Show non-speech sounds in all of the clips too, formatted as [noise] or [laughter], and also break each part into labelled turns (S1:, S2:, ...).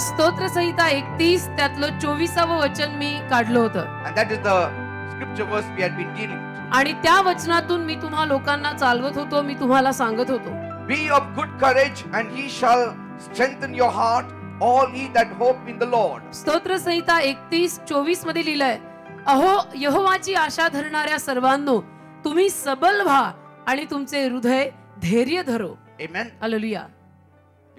S1: स्तोत्र संहिता एकतीस त्यातलं चोवीसावं वचन मी काढलं होतं इज आणि त्या वचनातून मी तुम्हा लोकांना चालवत होतो मी तुम्हाला सांगत होतो be of good courage and he shall strengthen your heart all ye that hope in the Lord स्तोत्र संहिता एकतीस चोवीस मध्ये लिहिलंय अहो यहोवाची आशा धरणाऱ्या सर्वांनो तुम्ही सबल व्हा आणि तुमचे हृदय धैर्य धरो amen hallelujah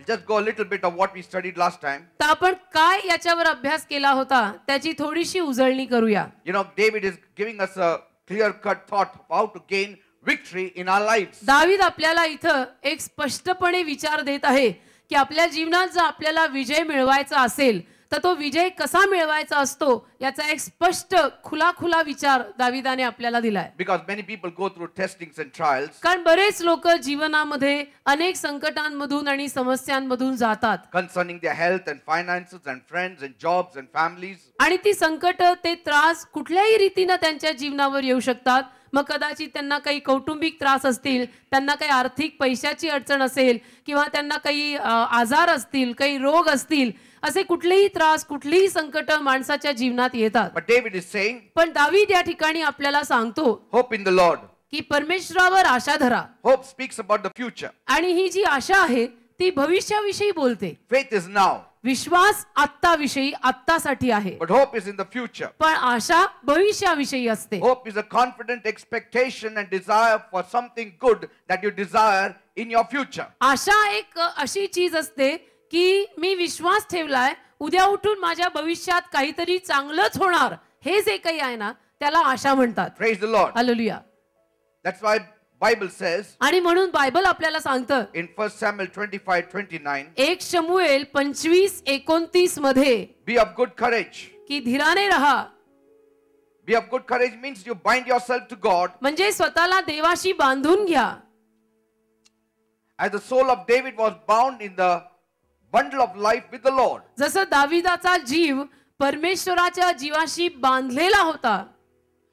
S1: just go a
S2: little bit of what we studied last time.
S1: तर आपण काय याच्यावर अभ्यास केला होता त्याची थोडीशी उजळणी करूया.
S2: You know David is giving us a clear cut thought about to gain victory in our lives.
S1: दावीद आपल्याला इथं एक स्पष्टपणे विचार देत आहे की आपल्या जीवनात जर आपल्याला विजय मिळवायचा असेल तर तो विजय कसा मिळवायचा असतो याचा एक स्पष्ट खुला खुला विचार दाविदाने आपल्याला दिलाय
S2: because many people go through testings
S1: कारण बरेच लोक जीवनामध्ये अनेक संकटांमधून आणि समस्यांमधून जातात
S2: concerning health and finances and friends and jobs and families
S1: आणि ती संकट ते त्रास कुठल्याही रीतीनं त्यांच्या जीवनावर येऊ शकतात मग कदाचित त्यांना काही कौटुंबिक त्रास असतील त्यांना काही आर्थिक पैशाची अडचण असेल किंवा त्यांना काही आजार असतील काही रोग असतील असे कुठलेही त्रास कुठलेही संकट माणसाच्या जीवनात येतात डेव्हिड इज सेइंग पण दावीद या ठिकाणी आपल्याला सांगतो होप इन द लॉर्ड की परमेश्वरावर आशा धरा hope speaks about the future आणि ही जी आशा आहे ती भविष्याविषयी बोलते फेथ इज नाव विश्वास आत्ता विषयी आत्तासाठी आहे but hope is in the future
S2: पण आशा भविष्याविषयी असते hope is a confident expectation and desire for something good that you desire in your future
S1: आशा एक अशी चीज असते की मी विश्वास ठेवलाय उद्या उठून माझ्या भविष्यात काहीतरी चांगलंच होणार हे जे काही आहे ना त्याला आशा म्हणतात
S2: बायबल सेज आणि म्हणून बायबल आपल्याला सांगतं in first Samuel twenty five twenty nine एक
S1: शमुएल पंचवीस एकोणतीस मध्ये बी ऑफ गुड करेज की धीराने रहा be of good courage means you bind yourself to God म्हणजे स्वतःला देवाशी
S2: बांधून घ्या as the soul of David was bound in the
S1: bundle of life with the Lord. जसं दाविदाचा जीव परमेश्वराच्या जीवाशी बांधलेला होता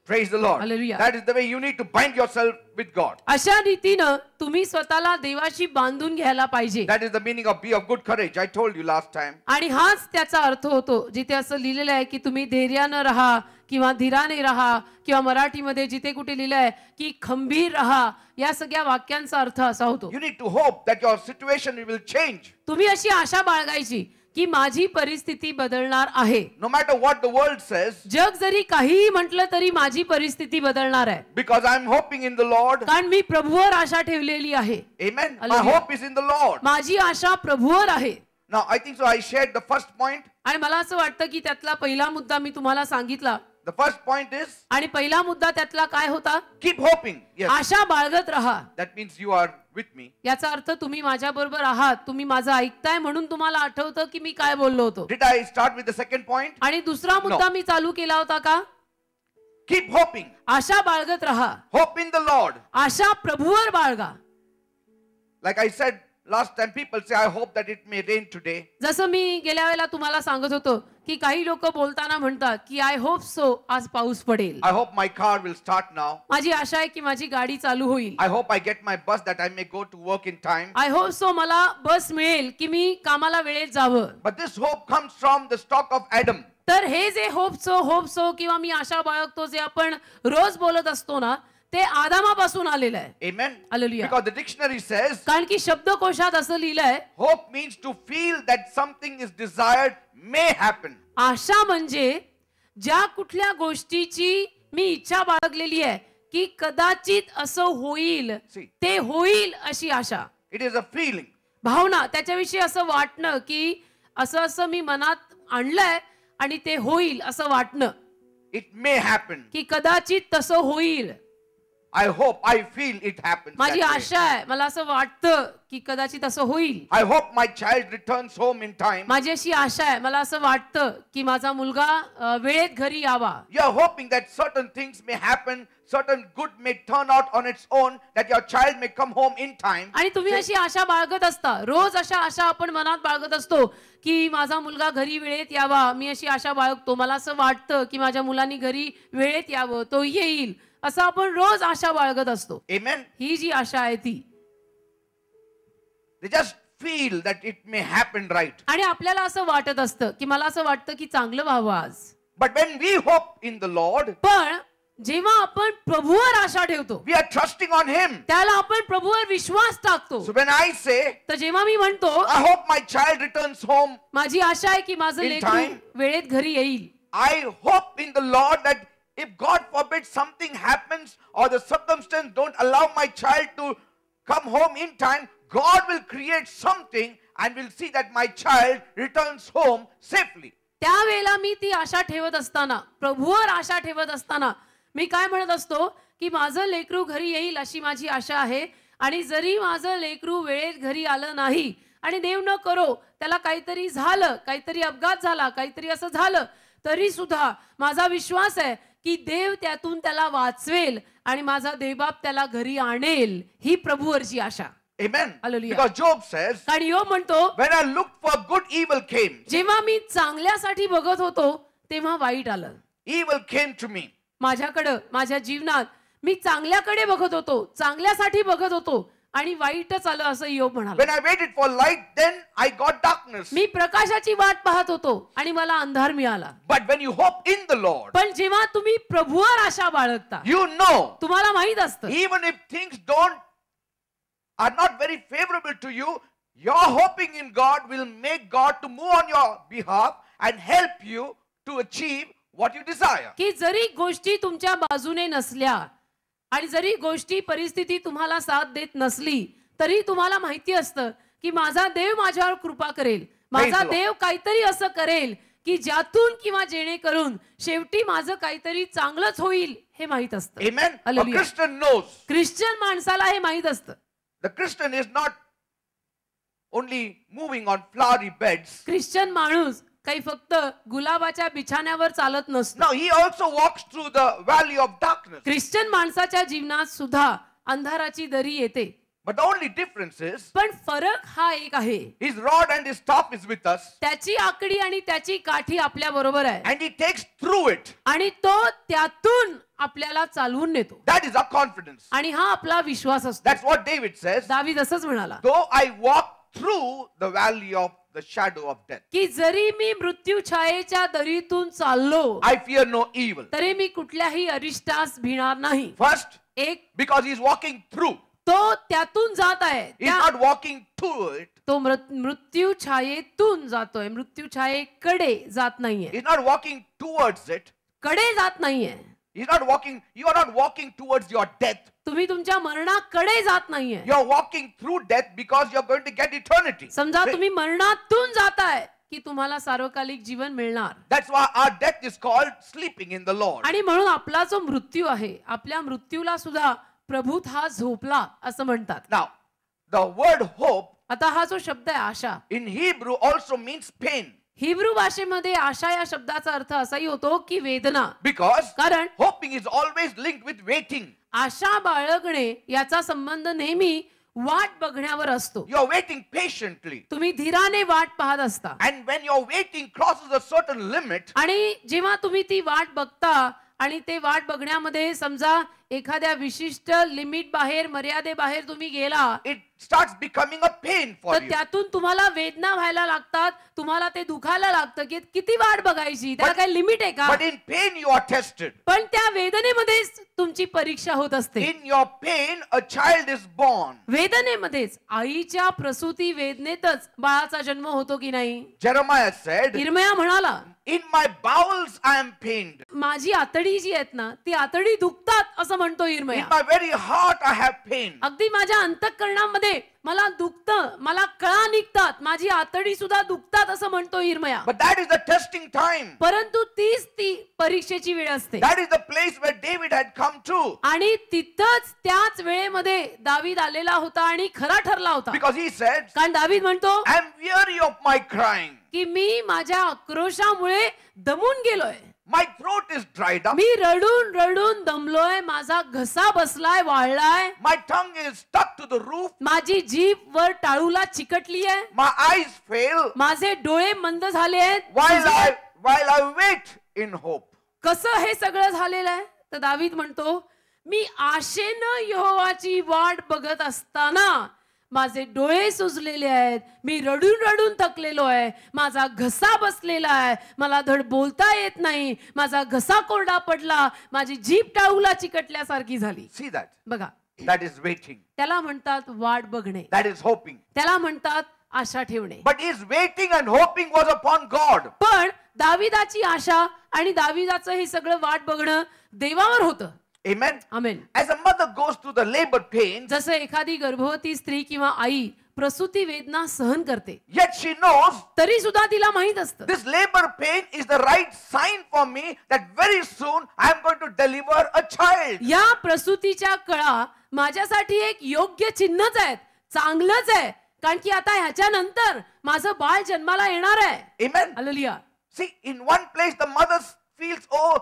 S1: Praise the Lord. Hallelujah. That is the way you need to bind yourself with God. अशा रीतीनं तुम्ही स्वतःला देवाशी बांधून घ्यायला पाहिजे. That is the meaning of be of good
S2: courage. I told you last time. आणि
S1: हाच त्याचा अर्थ होतो जिथे असं लिहिलेलं आहे की तुम्ही धैर्यानं रहा किंवा धीराने रहा किंवा मराठीमध्ये जिथे कुठे लिहिलं आहे की खंबीर रहा या सगळ्या वाक्यांचा अर्थ असा होतो. You need to hope that your situation will change. तुम्ही अशी आशा बाळगायची की माझी परिस्थिती बदलणार आहे no matter what the world says जग जरी काहीही म्हटलं तरी माझी परिस्थिती बदलणार आहे because I am hoping in the Lord कारण मी प्रभूवर आशा ठेवलेली आहे hope is in the Lord माझी आशा प्रभूवर आहे now I think so I share the first point आणि मला असं वाटतं की त्यातला पहिला मुद्दा मी तुम्हाला सांगितला फर्स्ट पॉइंट इज आणि पहिला मुद्दा त्यातला काय होता कीप होपिंग आशा बाळगत राहा
S2: that means you are with me
S1: याचा अर्थ तुम्ही माझ्या बरोबर आहात तुम्ही माझं ऐकताय म्हणून तुम्हाला आठवतं की मी काय बोललो होतो did I start with the second point आणि दुसरा मुद्दा मी चालू केला होता का कीप होपिंग आशा बाळगत राहा होप इन द लॉर्ड आशा
S2: प्रभूवर बाळगा like I said last and people say i hope that it may rain today
S1: जसं मी गेल्या वेळेला तुम्हाला सांगत होतो की काही लोक बोलताना म्हणतात की आय होप सो आज पाऊस पडेल
S2: I hope my car will start now
S1: माझी आशा आहे की माझी गाडी चालू होईल
S2: I hope I get my bus that I may go to work in time I hope
S1: so मला बस मिळेल की मी कामाला वेळेत जावं but this hope comes from the stock of Adam तर हे J hope so hope so किंवा मी आशा बाळगतो जे आपण रोज बोलत असतो ना ते आदामापासून आलेलं आहे amen hallelujah because the dictionary says कारण की शब्दकोशात असं लिहिलंय hope means to feel that something is desired may happen आशा म्हणजे ज्या कुठल्या गोष्टीची मी इच्छा बाळगलेली आहे की कदाचित असं होईल ते होईल अशी आशा इट इज अ फीलिंग भावना त्याच्याविषयी असं वाटणं की असं असं मी मनात आणलंय आणि ते होईल असं वाटणं इट मे हॅपन की कदाचित तसं होईल I hope I feel it happen माझी आशा आहे मला असं वाटतं की कदाचित असं होईल I hope my child return home in time माझी अशी आशा आहे मला असं वाटतं की माझा मुलगा वेळेत घरी यावा you are hoping that certain things may happen certain good may turn out on its own
S2: that your child may come home in time आणि तुम्ही अशी
S1: आशा बाळगत असता रोज अशा आशा आपण मनात बाळगत असतो की माझा मुलगा घरी वेळेत यावा मी अशी आशा बाळगतो मला असं वाटतं की माझ्या मुलांनी घरी वेळेत यावं तो येईल असं आपण रोज आशा बाळगत असतो ही जी आशा आहे ती just feel that it may happen right आणि आपल्याला असं वाटत असतं की मला असं वाटतं की चांगलं व्हावं आज but when we hope in the Lord पण जेव्हा आपण प्रभूवर आशा ठेवतो we are trusting on him त्याला आपण प्रभूवर विश्वास टाकतो आय से तर जेव्हा मी म्हणतो I hope my child returns home माझी आशा आहे की माझं लेकरू वेळेत घरी येईल I hope in
S2: the Lord that If God forbid something happens or the circumstance don't allow my child to come home in time, God will create something and will see that
S1: my child
S2: returns home
S1: safely. त्यावेळेला मी ती आशा ठेवत असताना प्रभूवर आशा ठेवत असताना मी काय म्हणत असतो की माझं लेकरू घरी येईल अशी माझी आशा आहे आणि जरी माझं लेकरू वेळेत घरी आलं नाही आणि देव न करो त्याला काहीतरी झालं काहीतरी अपघात झाला काहीतरी असं झालं तरी सुद्धा माझा विश्वास आहे की देव त्यातून त्याला वाचवेल आणि माझा देवबाप त्याला घरी आणेल ही प्रभूवरची आशा Amen. Because Job says, आणि यो म्हणतो when I looked for good, evil came. जेव्हा मी चांगल्यासाठी बघत होतो तेव्हा वाईट आलं Evil came to मी माझ्याकडे माझ्या जीवनात मी चांगल्याकडे बघत होतो चांगल्यासाठी बघत होतो आणि वाईटच आलं असं योग म्हणाला when i waited for light then i मी प्रकाशाची वाट पाहत होतो आणि मला अंधार मिळाला but when you hope in the lord पण जेव्हा तुम्ही प्रभूवर आशा बाळगता you नो तुम्हाला माहित असतं even if things
S2: don't are not very favourable to you your hoping in god will
S1: make god to move on your behalf and help you to achieve what you desire की जरी गोष्टी तुमच्या बाजूने नसल्या आणि जरी गोष्टी परिस्थिती तुम्हाला साथ देत नसली तरी तुम्हाला माहिती असतं की माझा देव माझ्यावर कृपा करेल माझा देव काहीतरी असं करेल की ज्यातून किंवा जेणेकरून शेवटी माझं काहीतरी चांगलंच होईल हे माहित असतं क्रिश्चन नो ख्रिश्चन माणसाला हे माहित असतं the Christian is not only moving on flowery beds Christian माणूस काही फक्त गुलाबाच्या बिछाण्यावर चालत नसतो he also walks through the valley of Christian माणसाच्या जीवनात सुद्धा अंधाराची दरी येते But the only difference is पण फरक हा एक आहे his rod and his with त्याची आकडी आणि त्याची काठी आपल्या बरोबर आहे and he takes through it आणि तो त्यातून आपल्याला चालवून नेतो दॅट इज अ कॉन्फिडन्स आणि हा आपला विश्वास असतो दॅट्स what डेव्हिड सेज दावीद असंच म्हणाला so I walk through the valley of
S2: the shadow of death.
S1: I fear no evil. First, because he is walking through. तो त्यातून जात आहे. He is not walking through it. तो मृत्यू छायेतून जातोय मृत्यू छायेकडे जात नाहीये. He is not walking towards it. कडे जात नाहीये. He's not walking, you are not walking towards your death. तुम्ही तुमच्या मरणाकडे जात नाहीये. You are walking through death because you are going to get eternity. समजा तुम्ही मरणातून जाताय की तुम्हाला सार्वकालिक जीवन मिळणार. That's why our death is called sleeping in the Lord. आणि म्हणून आपला जो मृत्यू आहे, आपल्या मृत्यूला सुद्धा प्रभु हा झोपला असं म्हणतात. Now, the word hope आता हा जो शब्द आहे आशा. In Hebrew also means pain. Hebrew भाषेमध्ये आशा या शब्दाचा अर्थ असाही होतो की वेदना बिकॉज कारण hoping is always link with waiting आशा बाळगणे याचा संबंध नेहमी वाट बघण्यावर असतो यू आर वेटिंग पेशंटली तुम्ही धीराने वाट पाहत असता and when your waiting cross a certain limit आणि जेव्हा तुम्ही ती वाट बघता आणि ते वाट बघण्यामध्ये समजा एखाद्या विशिष्ट लिमिट बाहेर मर्यादे बाहेर तुम्ही गेला it start becoming a pain for त्यातून तुम्हाला वेदना व्हायला लागतात तुम्हाला ते दुखायला लागतं की किती वाट बघायची त्याला काही लिमिट आहे का in pain you are tested पण त्या वेदनेमध्येच तुमची परीक्षा होत असते in your pain a child is born वेदनेमध्येच आईच्या प्रसूती वेदनेतच बाळाचा जन्म होतो की नाही जरमाया सेड म्हणाला in my bowels I am pain माझी आतडी जी आहेत ना ती आतडी दुखतात असं असं म्हणतो इन इरमया माय अगदी माझ्या अंतकरणामध्ये मला दुखतं मला कळा निघतात माझी आतडी सुद्धा दुखतात असं म्हणतो इरमया But इज is the परंतु तीच ती परीक्षेची वेळ असते that is the place where David had come to आणि तिथंच त्याच वेळेमध्ये दावीद आलेला होता आणि खरा ठरला होता बिकॉज ही सेड कारण दावीद म्हणतो I am weary of my crying की मी माझ्या आक्रोशामुळे दमून गेलोय माय थ्रोट इज ड्राइड मी रडून रडून दमलोय माझा घसा बसलाय वाळलाय my tongue is stuck to the roof माझी जीभ वर टाळूला चिकटली आहे माय आईज फेल माझे डोळे मंद झाले आहेत while I while I wait in hope कसं हे सगळं झालेलं आहे तर दावीद म्हणतो मी आशेनं यहोवाची वाट बघत असताना माझे डोळे सुजलेले आहेत मी रडून रडून थकलेलो आहे माझा घसा बसलेला आहे मला धड बोलता येत नाही माझा घसा कोरडा पडला माझी जीप टाळूला चिकटल्यासारखी झाली सी दॅट बघा दॅट इज वेटिंग त्याला म्हणतात वाट बघणे दॅट इज होपिंग त्याला म्हणतात आशा ठेवणे but is waiting and hoping was upon God पण दाविदाची आशा आणि दाविदाचं हे सगळं वाट बघणं देवावर होतं Amen. Amen. As a mother goes through the labor pain, जसं एखादी गर्भवती स्त्री किंवा आई प्रसूती वेदना सहन करते Yet she knows. तरी सुद्धा तिला माहित असतं This labor pain is the right sign for me that very soon I am going to deliver a child. या प्रसूतीच्या कळा माझ्यासाठी एक योग्य चिन्हच आहेत चांगलंच आहे कारण की आता ह्याच्यानंतर माझं बाळ जन्माला येणार आहे Amen. See, in one place the mother feels, oh,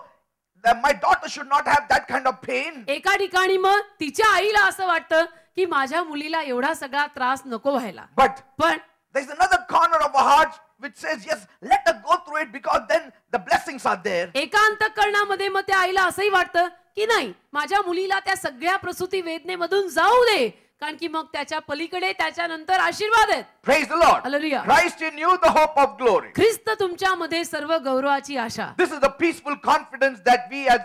S1: that my daughter should not have that kind of pain. एका ठिकाणी मग तिच्या आईला असं वाटतं की माझ्या मुलीला एवढा सगळा त्रास नको व्हायला बट पण there is another corner of our heart which says yes, let her go through it because then
S2: the blessings are there.
S1: एका अंतकरणामध्ये मग आईला असंही वाटतं की नाही माझ्या मुलीला त्या सगळ्या प्रसूती वेदनेमधून जाऊ दे कारण की मग त्याच्या पलीकडे त्याच्यानंतर आशीर्वाद आहेत praise the Lord hallelujah Christ in you the hope of glory ख्रिस्त तुमच्यामध्ये सर्व गौरवाची आशा this is the peaceful confidence that we as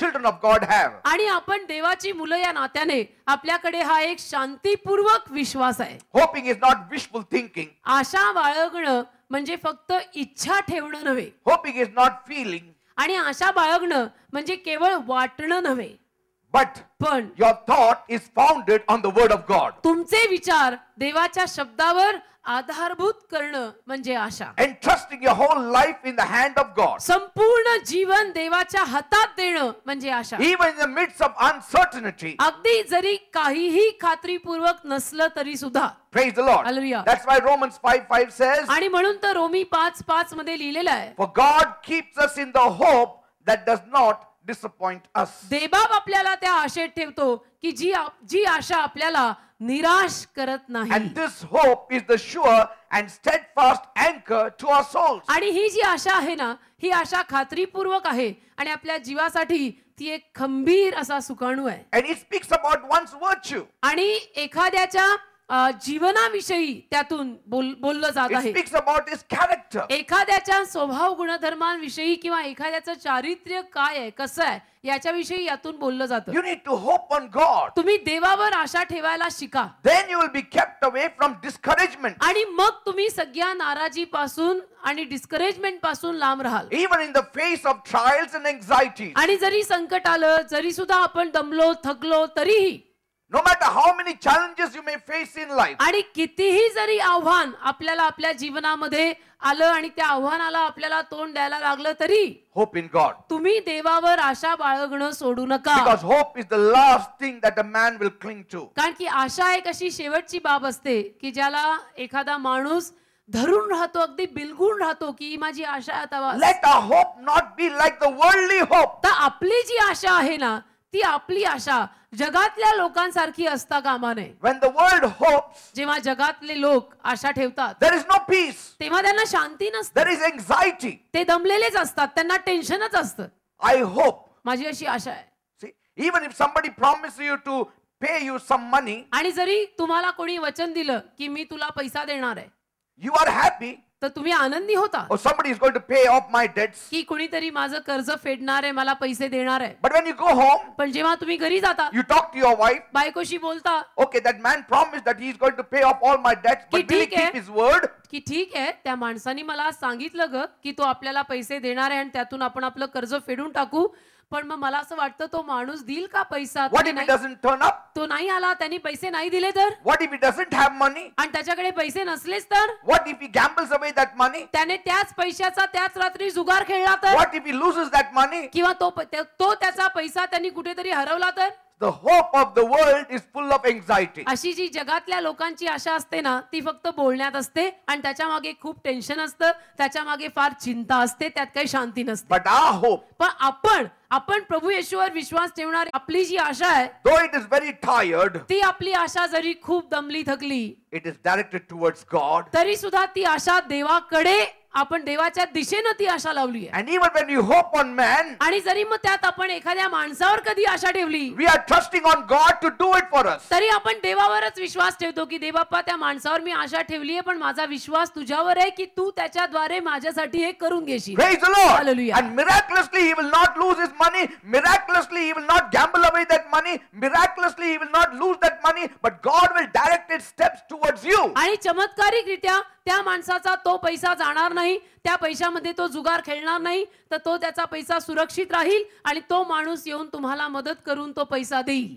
S1: children of God have आणि आपण देवाची मुलं या नात्याने आपल्याकडे हा एक शांतीपूर्वक विश्वास आहे hoping is not wishful thinking आशा बाळगणं म्हणजे फक्त इच्छा ठेवणं नव्हे होपिंग इज नॉट फीलिंग आणि आशा बाळगणं म्हणजे केवळ वाटणं नव्हे
S2: But your thought is founded on the word of God.
S1: तुमचे विचार देवाच्या शब्दावर आधारभूत करणं म्हणजे आशा.
S2: And trusting your whole life in the hand of God.
S1: संपूर्ण जीवन देवाच्या हातात देणं म्हणजे आशा. Even in
S2: the midst of uncertainty.
S1: अगदी जरी काहीही खात्रीपूर्वक नसलं तरी सुद्धा. Praise the Lord. Hallelujah. That's why Romans 5:5 says. आणि म्हणून रोमी 5:5 मध्ये लिहिलेलं आहे. For God keeps us in the hope that does not disappoint us. देवाब आपल्याला त्या आशेत ठेवतो की जी जी आशा आपल्याला निराश करत नाही. And this hope is the sure and steadfast anchor to our souls. आणि ही जी आशा आहे ना ही आशा खात्रीपूर्वक आहे आणि आपल्या जीवासाठी ती एक खंबीर असा सुकाणू आहे. And it speaks about one's virtue. आणि एखाद्याच्या जीवनाविषयी त्यातून बोललं जात आहे स्पीक्स अबाउट एखाद्याच्या स्वभाव गुणधर्मांविषयी किंवा एखाद्याचं चारित्र्य काय आहे कसं आहे याच्याविषयी यातून बोललं जातं you need to hope on God तुम्ही देवावर आशा ठेवायला शिका then you will be kept away from discouragement आणि मग तुम्ही सगळ्या नाराजी पासून आणि डिस्करेजमेंट पासून लांब राहाल even in the face of trials and anxiety आणि जरी संकट आलं जरी सुद्धा आपण दमलो थकलो तरीही no matter how many challenges you may face in life आणि कितीही जरी आव्हान आपल्याला आपल्या जीवनामध्ये आलं आणि त्या आव्हानाला आपल्याला तोंड द्यायला लागलं तरी होप इन गॉड तुम्ही देवावर आशा बाळगणं सोडू नका
S2: hope is the last
S1: thing that a man will cling to कारण की आशा एक अशी शेवटची बाब असते की ज्याला एखादा माणूस धरून राहतो अगदी बिलगून राहतो की माझी आशा आता let hope not be like the worldly hope तर आपली जी आशा आहे ना ती आपली आशा जगातल्या लोकांसारखी असता कामा नये When द वर्ल्ड होप जेव्हा जगातले लोक आशा ठेवतात there is no peace. तेव्हा त्यांना शांती नसते There is anxiety. ते दमलेलेच असतात त्यांना टेन्शनच असतं आय होप माझी अशी आशा आहे even if if somebody you to pay you you money आणि जरी तुम्हाला कोणी वचन दिलं की मी तुला पैसा देणार आहे यू आर हॅपी तर तुम्ही आनंदी होता or somebody is going to pay off my debts. की कुणीतरी माझं कर्ज फेडणार आहे मला पैसे देणार आहे But when you go home, पण जेव्हा तुम्ही घरी जाता you talk to your wife. बायकोशी बोलता okay that man promised that he is going to pay off all my debts, की but will ठीक आहे. keep his word? की ठीक आहे त्या माणसाने मला सांगितलं ग की तो आपल्याला पैसे देणार आहे आणि त्यातून आपण आपलं कर्ज फेडून टाकू पण मग मला असं वाटतं तो माणूस देईल का पैसा व्हॉट तो नाही आला त्यांनी पैसे नाही दिले तर what if it doesn't have money आणि त्याच्याकडे पैसे नसलेच तर what if he gamble that money त्याने त्याच पैशाचा त्याच रात्री जुगार खेळला तर what if he that money किंवा तो तो त्याचा पैसा त्यांनी कुठेतरी हरवला तर
S2: the hope of the world is full of anxiety. अशी
S1: जी जगातल्या लोकांची आशा असते ना ती फक्त बोलण्यात असते आणि त्याच्या मागे खूप टेन्शन असतं त्याच्या मागे फार चिंता असते त्यात काही शांती नसते बट our पण आपण आपण प्रभू येशूवर विश्वास ठेवणारी आपली जी आशा आहे though इट is very ती आपली आशा जरी खूप दमली थकली it is directed towards God तरी सुद्धा ती आशा देवाकडे आपण देवाच्या दिशेनं ती आशा लावली आणि even when you hope on man आणि जरी मग त्यात आपण एखाद्या माणसावर कधी आशा ठेवली we are trusting on God to do it for us तरी आपण देवावरच विश्वास ठेवतो की देवाप्पा त्या माणसावर मी आशा ठेवली आहे पण माझा विश्वास तुझ्यावर आहे की तू त्याच्याद्वारे माझ्यासाठी हे करून घेशील praise the Lord hallelujah and miraculously he will not lose
S2: his money miraculously he will not gamble away that money miraculously he will not lose that money
S1: but God will direct it steps towards you आणि चमत्कारिक रीत्या त्या माणसाचा तो पैसा जाणार नाही त्या पैशामध्ये तो जुगार खेळणार नाही तर तो त्याचा पैसा सुरक्षित राहील आणि तो माणूस येऊन तुम्हाला मदत करून तो पैसा देईल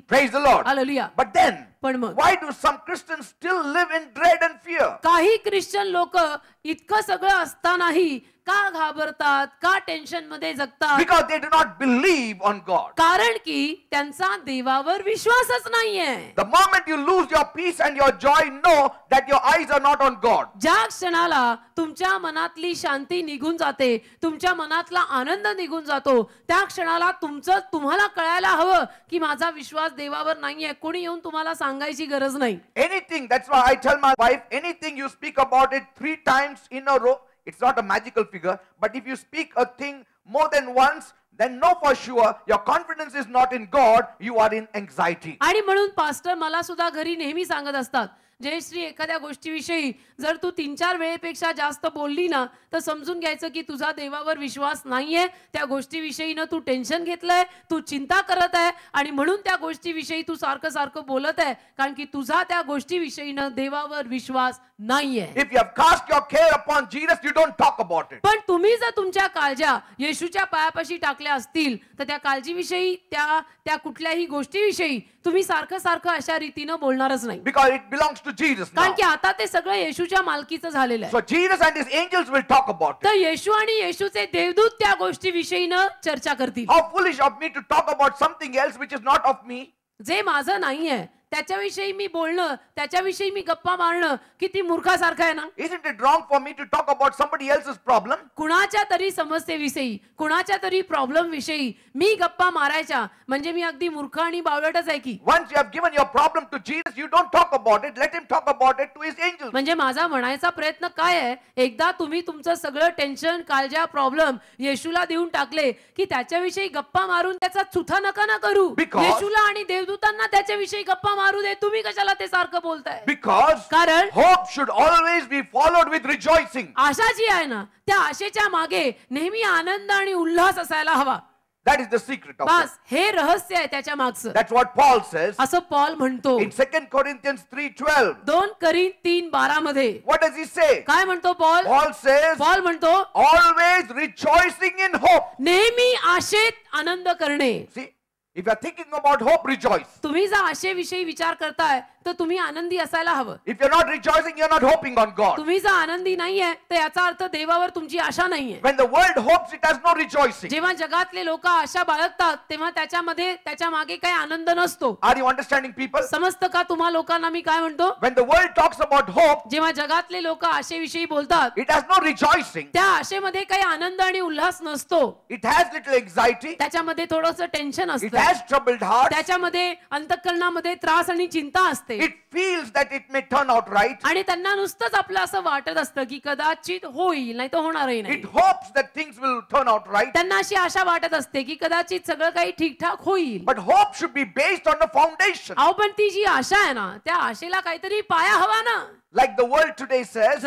S1: काही पण लोक इतकं सगळं असतानाही का घाबरतात का टेन्शन मध्ये जगतात because they do not believe on God कारण की त्यांचा देवावर विश्वासच नाहीये you lose peace and your joy know that your eyes are not on God ज्या क्षणाला तुमच्या मनातली शांती निघून जाते तुमच्या मनातला तुमचा आनंद निघून जातो त्या क्षणाला तुमचं तुम्हाला कळायला हवं की माझा विश्वास देवावर नाहीये कोणी येऊन तुम्हाला सांगायची गरज नाही anything I tell my wife anything you speak about it three times
S2: in a row it's not a magical figure but if you speak a thing more than once then know for sure your confidence is not in God, you are in anxiety.
S1: आणि म्हणून pastor मला सुद्धा घरी नेहमी सांगत असतात जयश्री एखाद्या गोष्टीविषयी जर तू तीन चार वेळेपेक्षा जास्त बोलली ना तर समजून घ्यायचं की तुझा देवावर विश्वास नाही आहे त्या गोष्टीविषयी ना तू टेन्शन घेतलंय तू चिंता करत आहे आणि म्हणून त्या गोष्टीविषयी तू सारखं सारखं बोलत आहे कारण की तुझा त्या गोष्टीविषयी ना देवावर विश्वास नाहीये if you have cast your care upon Jesus you don't talk about it पण तुम्ही जर तुमच्या काळजा येशूच्या पायापाशी टाकल्या असतील तर त्या काळजीविषयी त्या त्या कुठल्याही गोष्टीविषयी तुम्ही सारखं सारखं अशा रीतीनं बोलणारच नाही because it belongs to Jesus कारण की आता ते सगळं येशूच्या मालकीचं झालेलं आहे so Jesus and angels will talk about तर येशू आणि येशूचे देवदूत त्या गोष्टीविषयी न चर्चा करतील how foolish of me to talk about something else which is not of me जे माझं नाहीये त्याच्याविषयी मी बोलणं त्याच्याविषयी मी गप्पा मारणं किती मूर्खासारखं आहे ना it it wrong for me to talk about somebody else problem कुणाच्या तरी समस्येविषयी कुणाच्या तरी प्रॉब्लेम विषयी मी गप्पा मारायच्या म्हणजे मी अगदी मूर्ख आणि बावळटच आहे की once you have given your problem to Jesus you don't talk about it let him talk about it to his angel म्हणजे माझा म्हणायचा प्रयत्न काय आहे एकदा तुम्ही तुमचं सगळं टेन्शन काळजा प्रॉब्लेम येशूला देऊन टाकले की त्याच्याविषयी गप्पा मारून त्याचा चुथा नका ना करू येशूला आणि देवदूतांना त्याच्याविषयी गप्पा मारू दे तुम्ही कशाला ते सारखं बोलताय बिकॉज कारण hope should always be followed with rejoicing आशा जी आहे ना त्या आशेच्या मागे नेहमी आनंद आणि उल्हास असायला हवा That is the secret of बस हे रहस्य आहे त्याच्या मागचं That's what Paul says. असं पॉल म्हणतो In 2 Corinthians 3:12. दोन करीन 3:12 मध्ये What does he say? काय म्हणतो पॉल Paul says, पॉल म्हणतो always rejoicing in hope. नेहमी आशेत आनंद करणे See, If you are thinking about hope, rejoice. तुम्ही जर आशेविषयी विचार करताय तर तुम्ही आनंदी असायला हवं if you are not rejoicing you are not hoping on God तुम्ही जर आनंदी नाहीये तर याचा अर्थ देवावर तुमची आशा नाहीये when the world hopes it has no rejoicing जेव्हा जगातले लोक आशा बाळगतात तेव्हा त्याच्यामध्ये त्याच्या मागे काही आनंद नसतो आर यू अंडरस्टँडिंग पीपल समजतं का तुम्हा लोकांना मी काय म्हणतो when the world talks about hope जेव्हा जगातले लोक आशेविषयी बोलतात इट हॅज नो रिजॉइसिंग त्या आशेमध्ये काही आनंद आणि उल्हास नसतो इट हॅज लिटल anxiety. त्याच्यामध्ये थोडंसं टेन्शन असतं has troubled heart त्याच्यामध्ये अंतकरणामध्ये त्रास आणि चिंता असते it feels that it may turn out right आणि त्यांना नुसतंच आपलं असं वाटत असतं की कदाचित होईल नाही तर होणारही नाही it hopes that things will turn out right त्यांना अशी आशा वाटत असते की कदाचित सगळं काही ठीकठाक होईल but hope should be based on the foundation अहो पण ती जी आशा आहे ना त्या आशेला काहीतरी पाया हवा ना Like the world today says,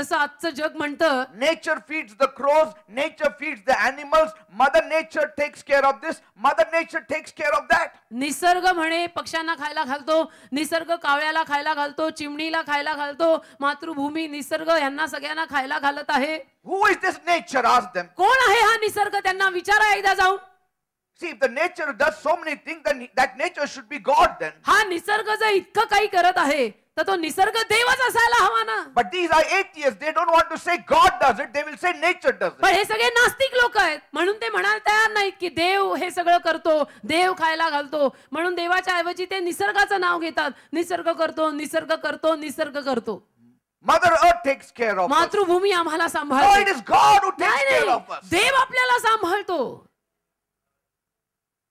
S2: nature feeds the crows, nature feeds the animals, mother nature takes care of this,
S1: mother nature takes care of that. निसर्ग म्हणे पक्ष्यांना खायला घालतो निसर्ग कावळ्याला खायला घालतो चिमणीला खायला घालतो मातृभूमी निसर्ग यांना सगळ्यांना खायला घालत आहे Who is this nature? Ask them. कोण आहे हा निसर्ग त्यांना विचारा एकदा जाऊन See, if the nature does so many things, then that nature should be God then. हा निसर्ग जर इतकं काही करत आहे तर तो निसर्ग देवच असायला हवा ना but these are atheists they don't want to say God does it they will say nature does it पण हे सगळे नास्तिक लोक आहेत म्हणून ते म्हणायला तयार नाहीत की देव हे सगळं करतो देव खायला घालतो म्हणून देवाच्या ऐवजी ते निसर्गाचं नाव घेतात निसर्ग करतो निसर्ग करतो निसर्ग करतो mother earth text care of मातृभूमी आम्हाला सांभाळते is God who takes नाही, केअर ऑफ अस देव आपल्याला सांभाळतो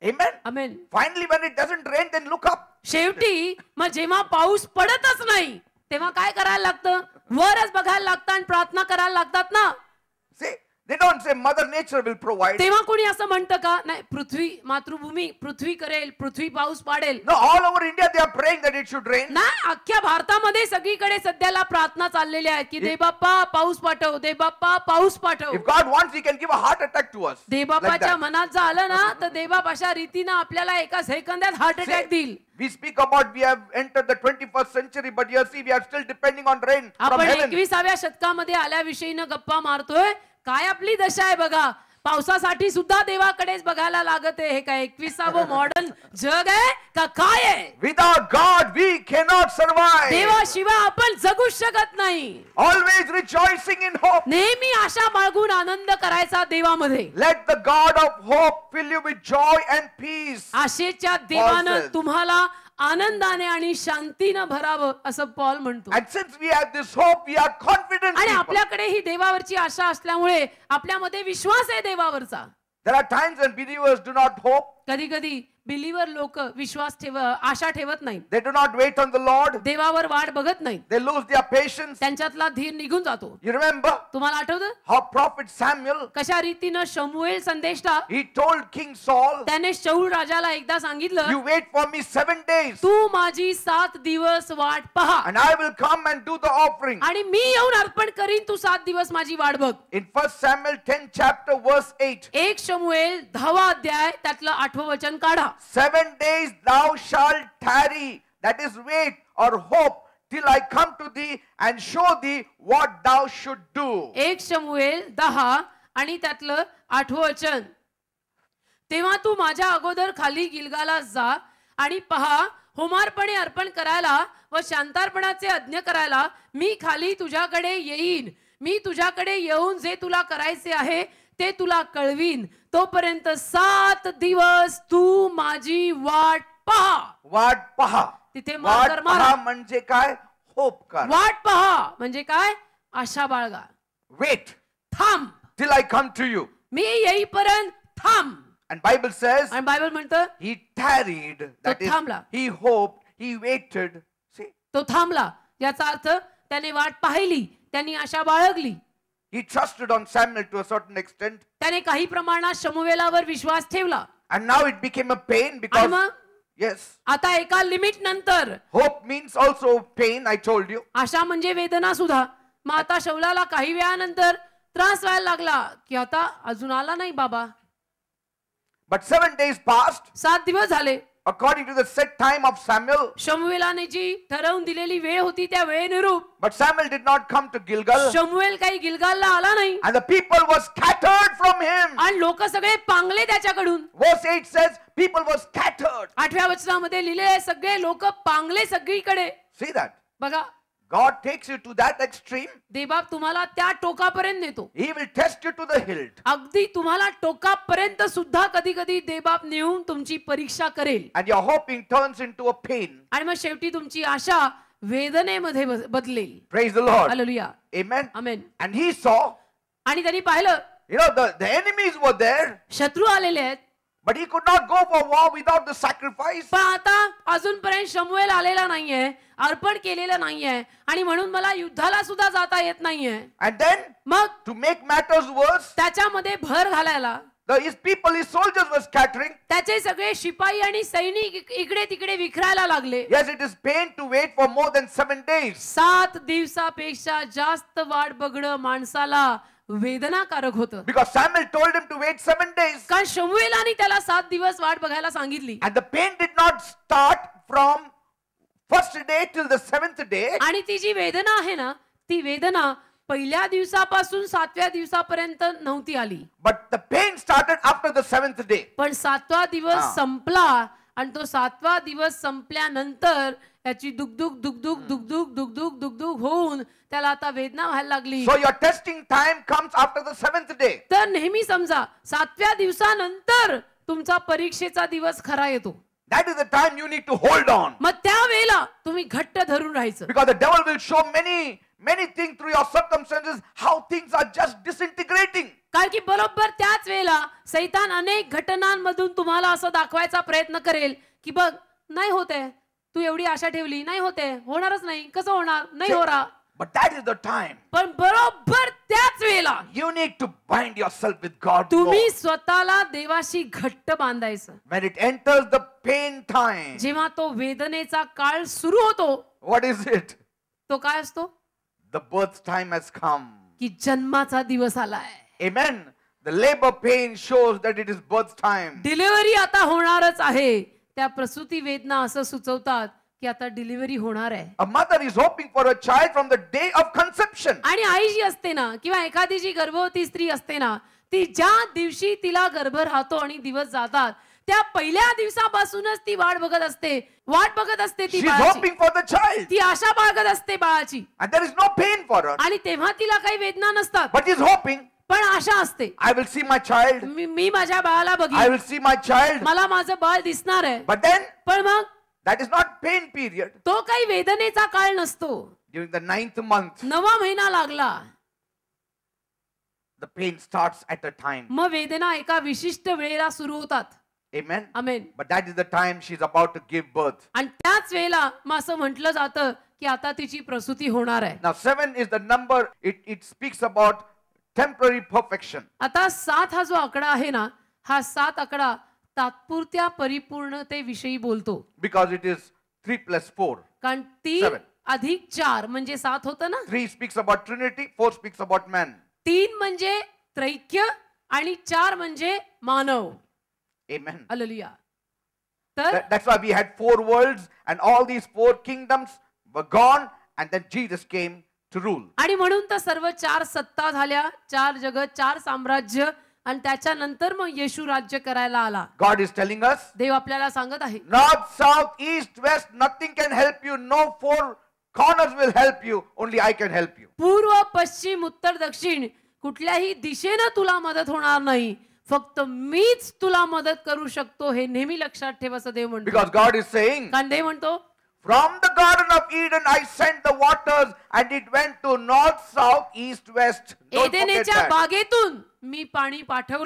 S1: Amen. Amen. Finally, when it doesn't rain, then look up. शेवटी मग जेव्हा पाऊस पडतच नाही तेव्हा काय करायला लागतं वरच बघायला लागतं आणि प्रार्थना करायला लागतात ना See, They don't say mother nature will provide. तेव्हा कोणी असं म्हणतं का नाही पृथ्वी मातृभूमी पृथ्वी करेल पृथ्वी पाऊस पाडेल no all over India they are praying that it should rain ना अख्ख्या भारतामध्ये सगळीकडे सध्याला प्रार्थना चाललेल्या आहेत की दे बाप्पा पाऊस पाठव दे बाप्पा पाऊस पाठव God God wants, He can give a heart attack to us. देबापाच्या मनात जर आलं ना तर देबाप अशा रीतीनं आपल्याला एका सेकंदात हार्ट अटॅक देईल we speak about we have enter the 21st
S2: century but you see we are still depending on rain आपण एकविसाव्या
S1: शतकामध्ये आल्याविषयी गप्पा मारतोय काय आपली दशा आहे बघा पावसासाठी सुद्धा देवाकडेच बघायला लागत आहे हे काय एकविसावं मॉडर्न [laughs] जग आहे का काय आहे विदाउट गॉड वी कॅनॉट देवा देवाशिवाय आपण जगू शकत नाही ऑलवेज रिचॉइसिंग इन होप नेहमी आशा बाळगून आनंद करायचा देवामध्ये let the God of hope fill you with joy and peace आशेच्या देवानं तुम्हाला आनंदाने आणि शांतीनं भरावं असं पॉल म्हणतो And आणि आपल्याकडे ही देवावरची आशा असल्यामुळे आपल्यामध्ये विश्वास आहे देवावरचा There are times when believers do not hope. कधी कधी बिलीवर लोक विश्वास ठेव आशा ठेवत नाही they do not wait on the Lord देवावर वाट बघत नाही दे लूज देयर पेशन्स त्यांच्यातला धीर निघून जातो यू रिमेंबर तुम्हाला आठवतं हा प्रॉफिट सॅम्युअल कशा रीतीनं शमूएल संदेशला ही टोल्ड किंग सॉल त्याने शौल राजाला एकदा सांगितलं you wait for me 7 days तू माझी 7 दिवस वाट पहा and I will come and do the offering आणि मी येऊन अर्पण करीन तू 7 दिवस माझी वाट बघ इन फर्स्ट सॅम्युअल 10 चॅप्टर वर्स 8 एक शमूएल 10 अध्याय त्यातलं
S2: आठवं वचन काढा seven days thou shalt tarry, that is, wait or
S1: hope till I come to thee and show thee what thou should do. एक शमुएल दहा आणि त्यातलं आठवं वचन तेव्हा तू माझ्या अगोदर खाली गिलगाला जा आणि पहा होमारपणे अर्पण करायला व शांतारपणाचे अज्ञ करायला मी खाली तुझ्याकडे येईन मी तुझ्याकडे येऊन जे तुला करायचे आहे ते तुला कळवीन तोपर्यंत सात दिवस तू माझी वाट पहा वाट पहा तिथे म्हणजे काय होप कर, वाट पहा म्हणजे काय आशा बाळगा वेट थांब till I come to you मी येईपर्यंत थांब And Bible says, and Bible म्हणतं, he tarried, that is, he hoped, he waited. तो थांबला याचा अर्थ त्याने वाट पाहिली त्यांनी आशा बाळगली He trusted on Samuel to a certain extent. त्याने काही प्रमाणात शमुवेलावर vishwas thevla And now it became a pain because Yes. ata eka limit nantar Hope means also pain I told you. आशा म्हणजे वेदना सुद्धा. मग आता शौलाला काही वेळानंतर त्रास व्हायला lagla ki ata ajun ala nahi baba But seven days passed. सात divas zale according to the set time of Samuel. ji जी ठरवून दिलेली वेळ होती त्या वेळेनुरूप. But Samuel did not come to Gilgal. शमूएल काही गिलगालला आला नाही. And the people were scattered from him. आणि लोक सगळे पांगले त्याच्याकडून. Verse 8 says people were scattered. आठव्या वचनामध्ये लिहिले सगळे लोक पांगले सगळीकडे. See that? बघा. God takes you to that extreme. देवाब तुम्हाला त्या टोकापर्यंत नेतो. He will test you to the hilt. अगदी तुम्हाला टोकापर्यंत सुद्धा कधीकधी देवाब नेऊन तुमची परीक्षा करेल. And your hoping turns into a pain. आणि मग शेवटी तुमची आशा वेदनेमध्ये बदलेल. Praise the Lord. Hallelujah. Amen. Amen. And he saw. आणि त्यांनी पाहिलं. You know the the enemies were there. शत्रू आलेले आहेत. But he could not go for war without the sacrifice. पण अजूनपर्यंत शमुएल आलेला नाहीये अर्पण केलेलं नाहीये आणि म्हणून मला युद्धाला सुद्धा जाता येत नाहीये And then मग to make matters worse, त्याच्यामध्ये भर घालायला the his people, his soldiers were scattering. त्याचे सगळे शिपाई आणि सैनिक इकडे तिकडे विखरायला लागले Yes, it is pain to wait for more than seven days. सात दिवसापेक्षा जास्त वाट बघणं माणसाला वेदनाकारक होतं because Samuel told him to wait seven days कारण आणि त्याला सात दिवस वाट बघायला सांगितली and the pain did not start from first day till the seventh day आणि ती जी वेदना आहे ना ती वेदना पहिल्या दिवसापासून सातव्या दिवसापर्यंत नव्हती आली but the pain started after the seventh day पण सातवा दिवस संपला आणि तो सातवा दिवस संपल्यानंतर त्याची दुगदुग दुगदुग दुगदुग दुगदुग दुगदुग होऊन त्याला आता वेदना व्हायला लागली so your testing time comes after the seventh day तर नेहमी समजा सातव्या दिवसानंतर तुमचा परीक्षेचा दिवस खरा येतो That is the time you need to hold on. मग त्यावेळेला तुम्ही घट्ट धरून राहायचं. Because the devil will show many many things through your circumstances how things are just disintegrating. कारण की बरोबर त्याच वेळेला सैतान अनेक घटनांमधून तुम्हाला असं दाखवायचा प्रयत्न करेल की बघ नाही होत आहे तू एवढी आशा ठेवली नाही होते होणारच नाही कसं होणार नाही होणार
S2: But that is the time.
S1: पण बरोबर त्याच वेळेला need to
S2: bind bind yourself with God तुम्ही
S1: स्वतःला देवाशी घट्ट बांधायचं When it enters the pain time जेव्हा तो वेदनेचा काळ सुरू होतो What इज इट तो काय असतो the birth time has come की जन्माचा दिवस आलाय
S2: Amen. The labour pain shows that it is birth time
S1: delivery आता होणारच आहे त्या प्रसूती वेदना असं सुचवतात की आता डिलिव्हरी होणार आहे
S2: a mother is hoping for a child from the day of conception आणि आई
S1: जी असते ना किंवा एखादी जी गर्भवती स्त्री असते ना ती ज्या दिवशी तिला गर्भ राहतो आणि दिवस जातात त्या पहिल्या दिवसापासूनच ती वाट बघत असते वाट बघत असते ती होपिंग फॉर द चाइल्ड ती आशा बाळगत असते बाळाची there is no pain for her आणि तेव्हा तिला काही वेदना नसतात बट इज होपिंग पण आशा असते I will see my child मी माझ्या बाळाला बघीन I will see my child मला माझं बाळ दिसणार आहे बट देन पण मग that is not pain period तो काही वेदनेचा काळ नसतो ड्युरिंग द नाइंथ मंथ नवा महिना लागला
S2: the pain starts at a time
S1: मग वेदना एका विशिष्ट वेळेला सुरू होतात Amen. Amen.
S2: But that is the time she's about to give birth.
S1: आणि त्याच वेळेला मग असं म्हटलं जातं की आता तिची प्रसूती होणार आहे.
S2: Now seven is the number it it speaks about temporary perfection.
S1: आता सात हा जो आकड़ा आहे ना हा सात आकड़ा तात्पुरत्या परिपूर्णते विषयी बोलतो
S2: because it is 3 plus 4
S1: कारण 3 अधिक 4 म्हणजे 7 होतं ना 3 speaks about trinity 4 speaks about man 3 म्हणजे त्रैक्य आणि 4 म्हणजे मानव amen hallelujah तर
S2: that's why we had four worlds and all these four kingdoms were gone and then jesus came rule
S1: आणि म्हणून तर सर्व चार सत्ता झाल्या चार जग चार साम्राज्य आणि त्याच्यानंतर मग येशू राज्य करायला आला
S2: गॉड इज टेलिंग us.
S1: देव आपल्याला सांगत आहे North, south, east west nothing can help you no four
S2: corners will help you Only I can help you
S1: पूर्व पश्चिम उत्तर दक्षिण कुठल्याही दिशेनं तुला मदत होणार नाही फक्त मीच तुला मदत करू शकतो हे नेहमी लक्षात ठेवा असं देव म्हणतो बिकॉज गॉड इज saying, कारण देव म्हणतो From the Garden of Eden, I sent the waters and it went to north, south, east, west. एदेनेच्या बागेतून मी पाणी pani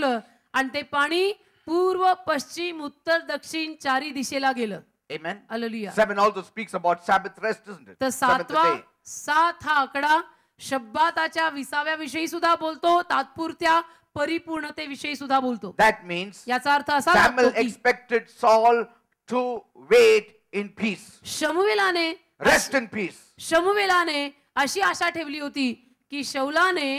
S1: आणि ते pani purva, पश्चिम उत्तर दक्षिण chari दिशेला गेलं Amen. Hallelujah. Seven
S2: also speaks about Sabbath rest, isn't it? तर Seventh सातवा day.
S1: सात हा आकडा शब्दाताच्या विसाव्याविषयी सुद्धा बोलतो तात्पुरत्या परिपूर्णतेविषयी सुद्धा बोलतो That means याचा अर्थ असा Samuel expected
S2: Saul to wait in peace
S1: शमुवेलाने रेस्ट इन पीस शमुवेलाने अशी आशा ठेवली होती की शौलाने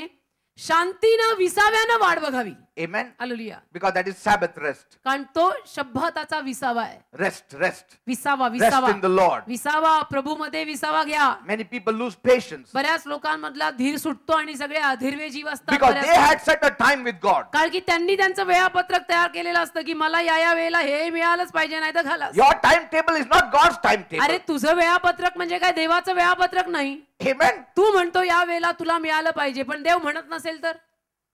S1: शांतीनं विसाव्यानं वाढ बघावी Amen. Hallelujah.
S2: Because that is Sabbath rest.
S1: कारण तो शब्बाताचा विसावा आहे.
S2: Rest, rest.
S1: विसावा, विसावा. Rest in the Lord. विसावा विसावा घ्या. Many people lose patience. बऱ्याच लोकांमधला धीर सुटतो आणि सगळे अधीरवे जीव असतात. Because they had
S2: set a time with God.
S1: कारण की त्यांनी त्यांचं वेळापत्रक तयार केलेलं असतं की मला या या वेळेला हे मिळालंच पाहिजे नाही तर घाला. Your time table is not God's time table. अरे तुझं वेळापत्रक म्हणजे काय देवाचं वेळापत्रक नाही. Amen. तू म्हणतो या वेळेला तुला मिळालं पाहिजे पण देव म्हणत नसेल तर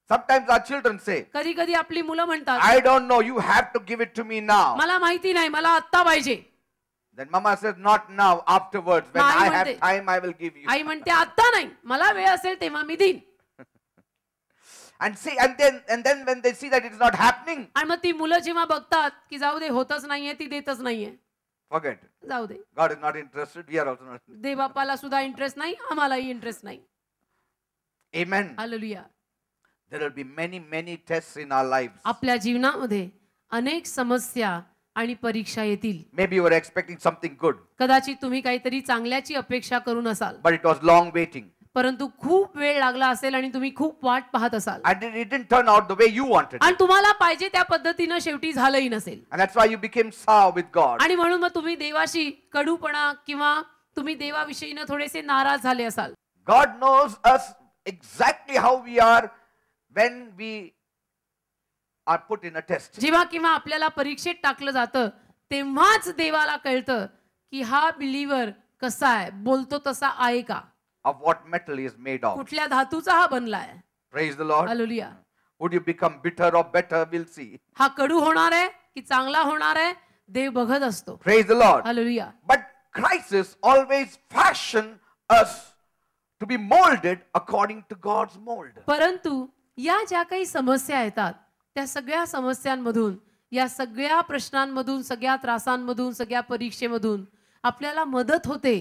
S2: Sometimes our children say,
S1: कधी कधी आपली मुलं म्हणतात I
S2: don't know, you have to give it to me now.
S1: मला माहिती नाही मला आत्ता पाहिजे
S2: Then mama says, not now, afterwards. When I have time, I will give you.
S1: I म्हणते atta नाही Mala वेळ asel te मी देईन And see, and then and then when they see that it is not happening, mati mula ती मुलं जेव्हा बघतात की hotas दे hai, ti detas देतच hai.
S2: forget it. God is not interested. We are also not.
S1: sudha interest interest नाही hi interest नाही Amen. Hallelujah
S2: there will be many many tests in our lives
S1: आपल्या जीवनामध्ये अनेक समस्या आणि परीक्षा येतील
S2: may be your expecting something good
S1: कदाचित तुम्ही काहीतरी चांगल्याची अपेक्षा करून असाल
S2: but it was long waiting
S1: परंतु खूप वेळ लागला असेल आणि तुम्ही खूप वाट पाहत असाल
S2: turn out the way you wanted आणि
S1: तुम्हाला पाहिजे त्या पद्धतीनं शेवटी झालंही नसेल आणि म्हणून मग तुम्ही देवाशी कडूपणा किंवा तुम्ही देवाविषयी थोडेसे नाराज झाले असाल
S2: God knows us exactly how we are
S1: when we
S2: are put in a test.
S1: जेव्हा किंवा आपल्याला परीक्षेत टाकलं जातं तेव्हाच देवाला कळतं की हा बिलीवर कसा आहे बोलतो तसा आहे का
S2: Of what metal is made of.
S1: कुठल्या धातूचा हा बनलाय Praise the Lord. hallelujah
S2: Would you become bitter or better? We'll see.
S1: हा कडू होणार आहे की चांगला होणार आहे देव बघत असतो Praise the Lord. hallelujah But crisis always
S2: fashion us to be molded according to God's mold.
S1: परंतु या ज्या काही समस्या येतात त्या सगळ्या समस्यांमधून या सगळ्या प्रश्नांमधून सगळ्या त्रासांमधून सगळ्या परीक्षेमधून आपल्याला मदत होते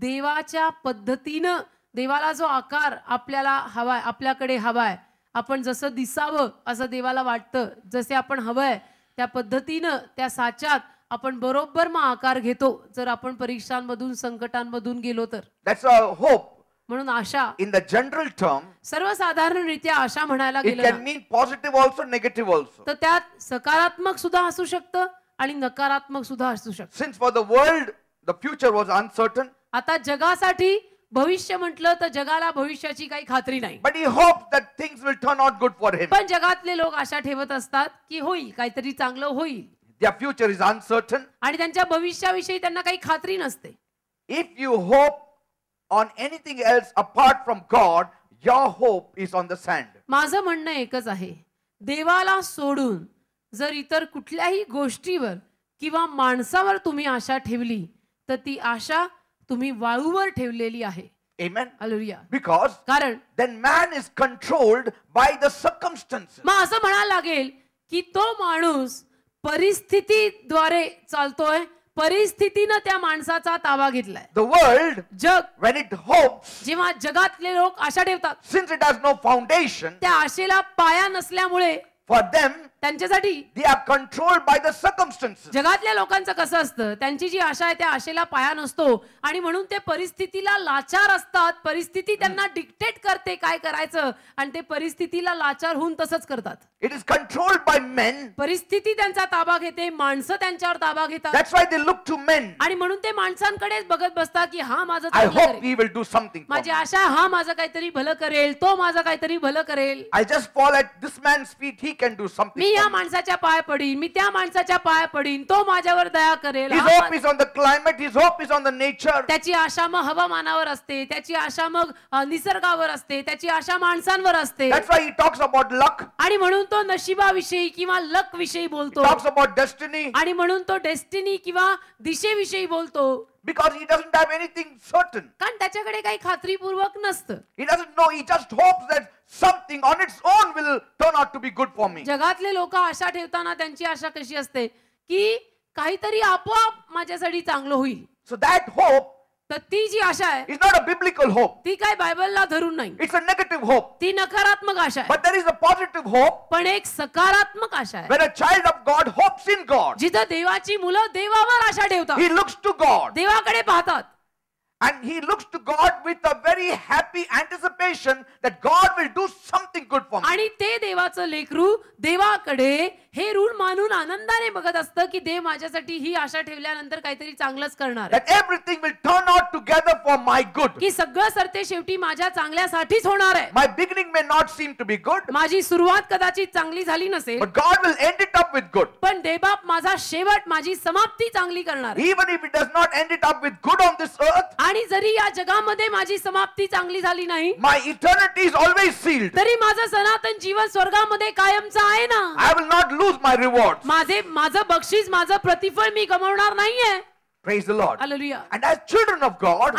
S1: देवाच्या पद्धतीनं देवाला जो आकार आपल्याला हवाय आपल्याकडे हवाय आपण जसं दिसावं असं देवाला वाटतं जसे आपण हवंय त्या पद्धतीनं त्या साच्यात आपण बरोबर मग आकार घेतो जर आपण परीक्षांमधून संकटांमधून गेलो
S2: तर होप
S1: म्हणून आशा
S2: इन द जनरल टर्म
S1: सर्वसाधारणरित्या आशा म्हणायला इट गेलं can mean positive also negative also तर त्यात सकारात्मक सुद्धा असू शकतं आणि नकारात्मक सुद्धा असू शकतं since for the world the future was uncertain आता जगासाठी भविष्य म्हटलं तर जगाला भविष्याची काही खात्री नाही but he hope that things will turn out good for him पण जगातले लोक आशा ठेवत असतात की होईल काहीतरी चांगलं होईल Their फ्युचर इज आणि त्यांच्या भविष्याविषयी त्यांना काही खात्री नसते if you hope
S2: on anything else apart from God, your hope is on the sand.
S1: माझं म्हणणं एकच आहे देवाला सोडून जर इतर कुठल्याही गोष्टीवर किंवा माणसावर तुम्ही आशा ठेवली तर ती आशा तुम्ही वाळूवर ठेवलेली आहे Amen. Hallelujah. Because कारण then man is controlled by the circumstances. मग असं म्हणायला लागेल की तो माणूस परिस्थितीद्वारे चालतोय परिस्थितीनं त्या माणसाचा ताबा घेतलाय द वर्ल्ड जग वेन इट होप जेव्हा जगातले लोक आशा ठेवतात since it has no foundation त्या आशेला पाया नसल्यामुळे फॉर देम त्यांच्यासाठी दे जगातल्या लोकांचं कसं असतं त्यांची जी आशा आहे त्या आशेला पाया नसतो आणि म्हणून ते परिस्थितीला लाचार असतात परिस्थिती त्यांना डिक्टेट करते काय करायचं आणि ते परिस्थितीला लाचार होऊन तसंच करतात it is control by men परिस्थिती त्यांचा ताबा घेते माणसं त्यांच्यावर ताबा घेतात लुक टू मेन आणि म्हणून ते माणसांकडेच बघत बसतात की हा माझं आय विल डू समथिंग माझी आशा हा माझं काहीतरी भलं करेल तो माझं काहीतरी भलं करेल I just fall at this man spit he can do something या माणसाच्या पाय पडीन मी त्या माणसाच्या पाय पडीन तो माझ्यावर दया करेल climate is is is on the nature त्याची आशा मग हवामानावर असते त्याची आशा मग निसर्गावर असते त्याची आशा माणसांवर असते That's why he आणि म्हणून तो नशिबाविषयी किंवा लक विषयी बोलतो टॉक्स अबाउट डेस्टिनी आणि म्हणून तो डेस्टिनी किंवा दिशेविषयी बोलतो because he doesn't have anything certain. कारण त्याच्याकडे काही खात्रीपूर्वक नसतं. He doesn't know. He just hopes that something on its own will turn out to be good for me. जगातले लोक आशा ठेवताना त्यांची आशा कशी असते की काहीतरी आपोआप माझ्यासाठी चांगलं होईल. So that hope ती जी आशा आहे is not a biblical hope ती काय बायबलला धरून नाही इट्स अ नेगेटिव्ह होप ती नकारात्मक आशा आहे but there is a positive hope पण एक सकारात्मक आशा आहे when a child of God hopes in God जिथे देवाची मुलं देवावर आशा ठेवतात ही लुक्स टू गॉड देवाकडे पाहतात and he looks to God with a very happy anticipation that God will do something good for me. आणि ते देवाचं लेकरू देवाकडे हे ऋण मानून आनंदाने बघत असतं की देव माझ्यासाठी ही आशा ठेवल्यानंतर काहीतरी चांगलंच करणार That everything will turn out together for my good. की सगळं सरते शेवटी माझ्या चांगल्यासाठीच होणार आहे. My beginning may not seem to be good. माझी सुरुवात कदाचित चांगली झाली नसेल. But God will end it up with good. पण देवाप माझा शेवट माझी समाप्ती चांगली करणार. Even if it does not end it up with good on this earth. आणि जरी या जगामध्ये माझी समाप्ती चांगली झाली नाही my eternity is always sealed तरी माझं सनातन जीवन स्वर्गामध्ये कायमचं आहे ना I will not lose my reward माझे माझं बक्षीस माझं प्रतिफळ मी गमावणार नाहीये
S2: Praise the Lord. Hallelujah. And as children of God,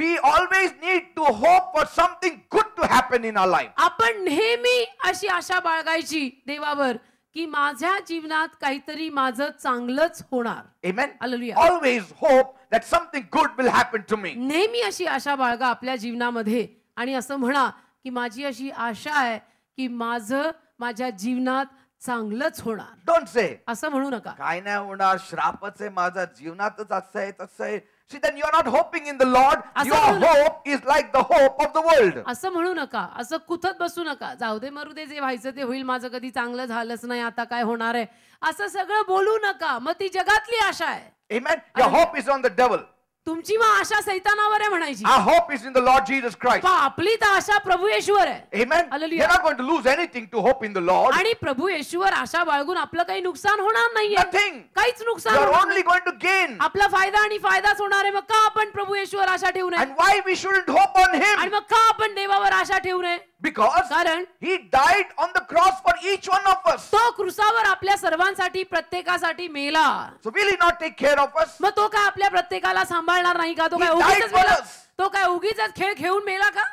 S1: we always need to hope for something good to happen in our life. आपण नेहमी अशी आशा बाळगायची देवावर की माझ्या जीवनात काहीतरी माझं चांगलंच होणार Amen. Hallelujah. Always hope that something good will happen to me. नेहमी अशी आशा बाळगा आपल्या जीवनामध्ये आणि असं म्हणा की माझी अशी आशा आहे की माझं माझ्या जीवनात चांगलंच होणार डोंट से असं
S2: म्हणू नका काय नाही होणार श्रापच आहे माझ्या जीवनातच असं आहे तसं आहे See, then you are not hoping in the Lord. असं Your म्हणू नका. hope is like the hope of the world.
S1: असं म्हणू नका असं कुठत बसू नका जाऊ दे मरू दे जे व्हायचं ते होईल माझं कधी चांगलं झालंच नाही आता काय होणार आहे असं सगळं बोलू नका मग ती जगातली आशा आहे Amen. Your hope is on the devil. तुमची मग आशा सैतानावर आहे म्हणायची I hope is in the Lord Jesus Christ पा आपली तर आशा प्रभू येशूवर आहे amen hallelujah you are going to lose anything to hope in the Lord आणि प्रभू येशूवर आशा बाळगून आपलं काही नुकसान होणार नाहीये नथिंग काहीच नुकसान you are only going to gain आपला फायदा आणि फायदाच होणार आहे मग का आपण प्रभू येशूवर आशा ठेवू नये and why we should hope on him आणि मग का आपण देवावर आशा ठेवू नये बिकॉज कारण he died on the cross for each one of us तो क्रुसावर आपल्या सर्वांसाठी प्रत्येकासाठी मेला so will he not take care of us मग तो काय आपल्या प्रत्येकाला सांभाळणार नाही का तो काय उगीच तो काय उगीच खेळ खेळून मेला का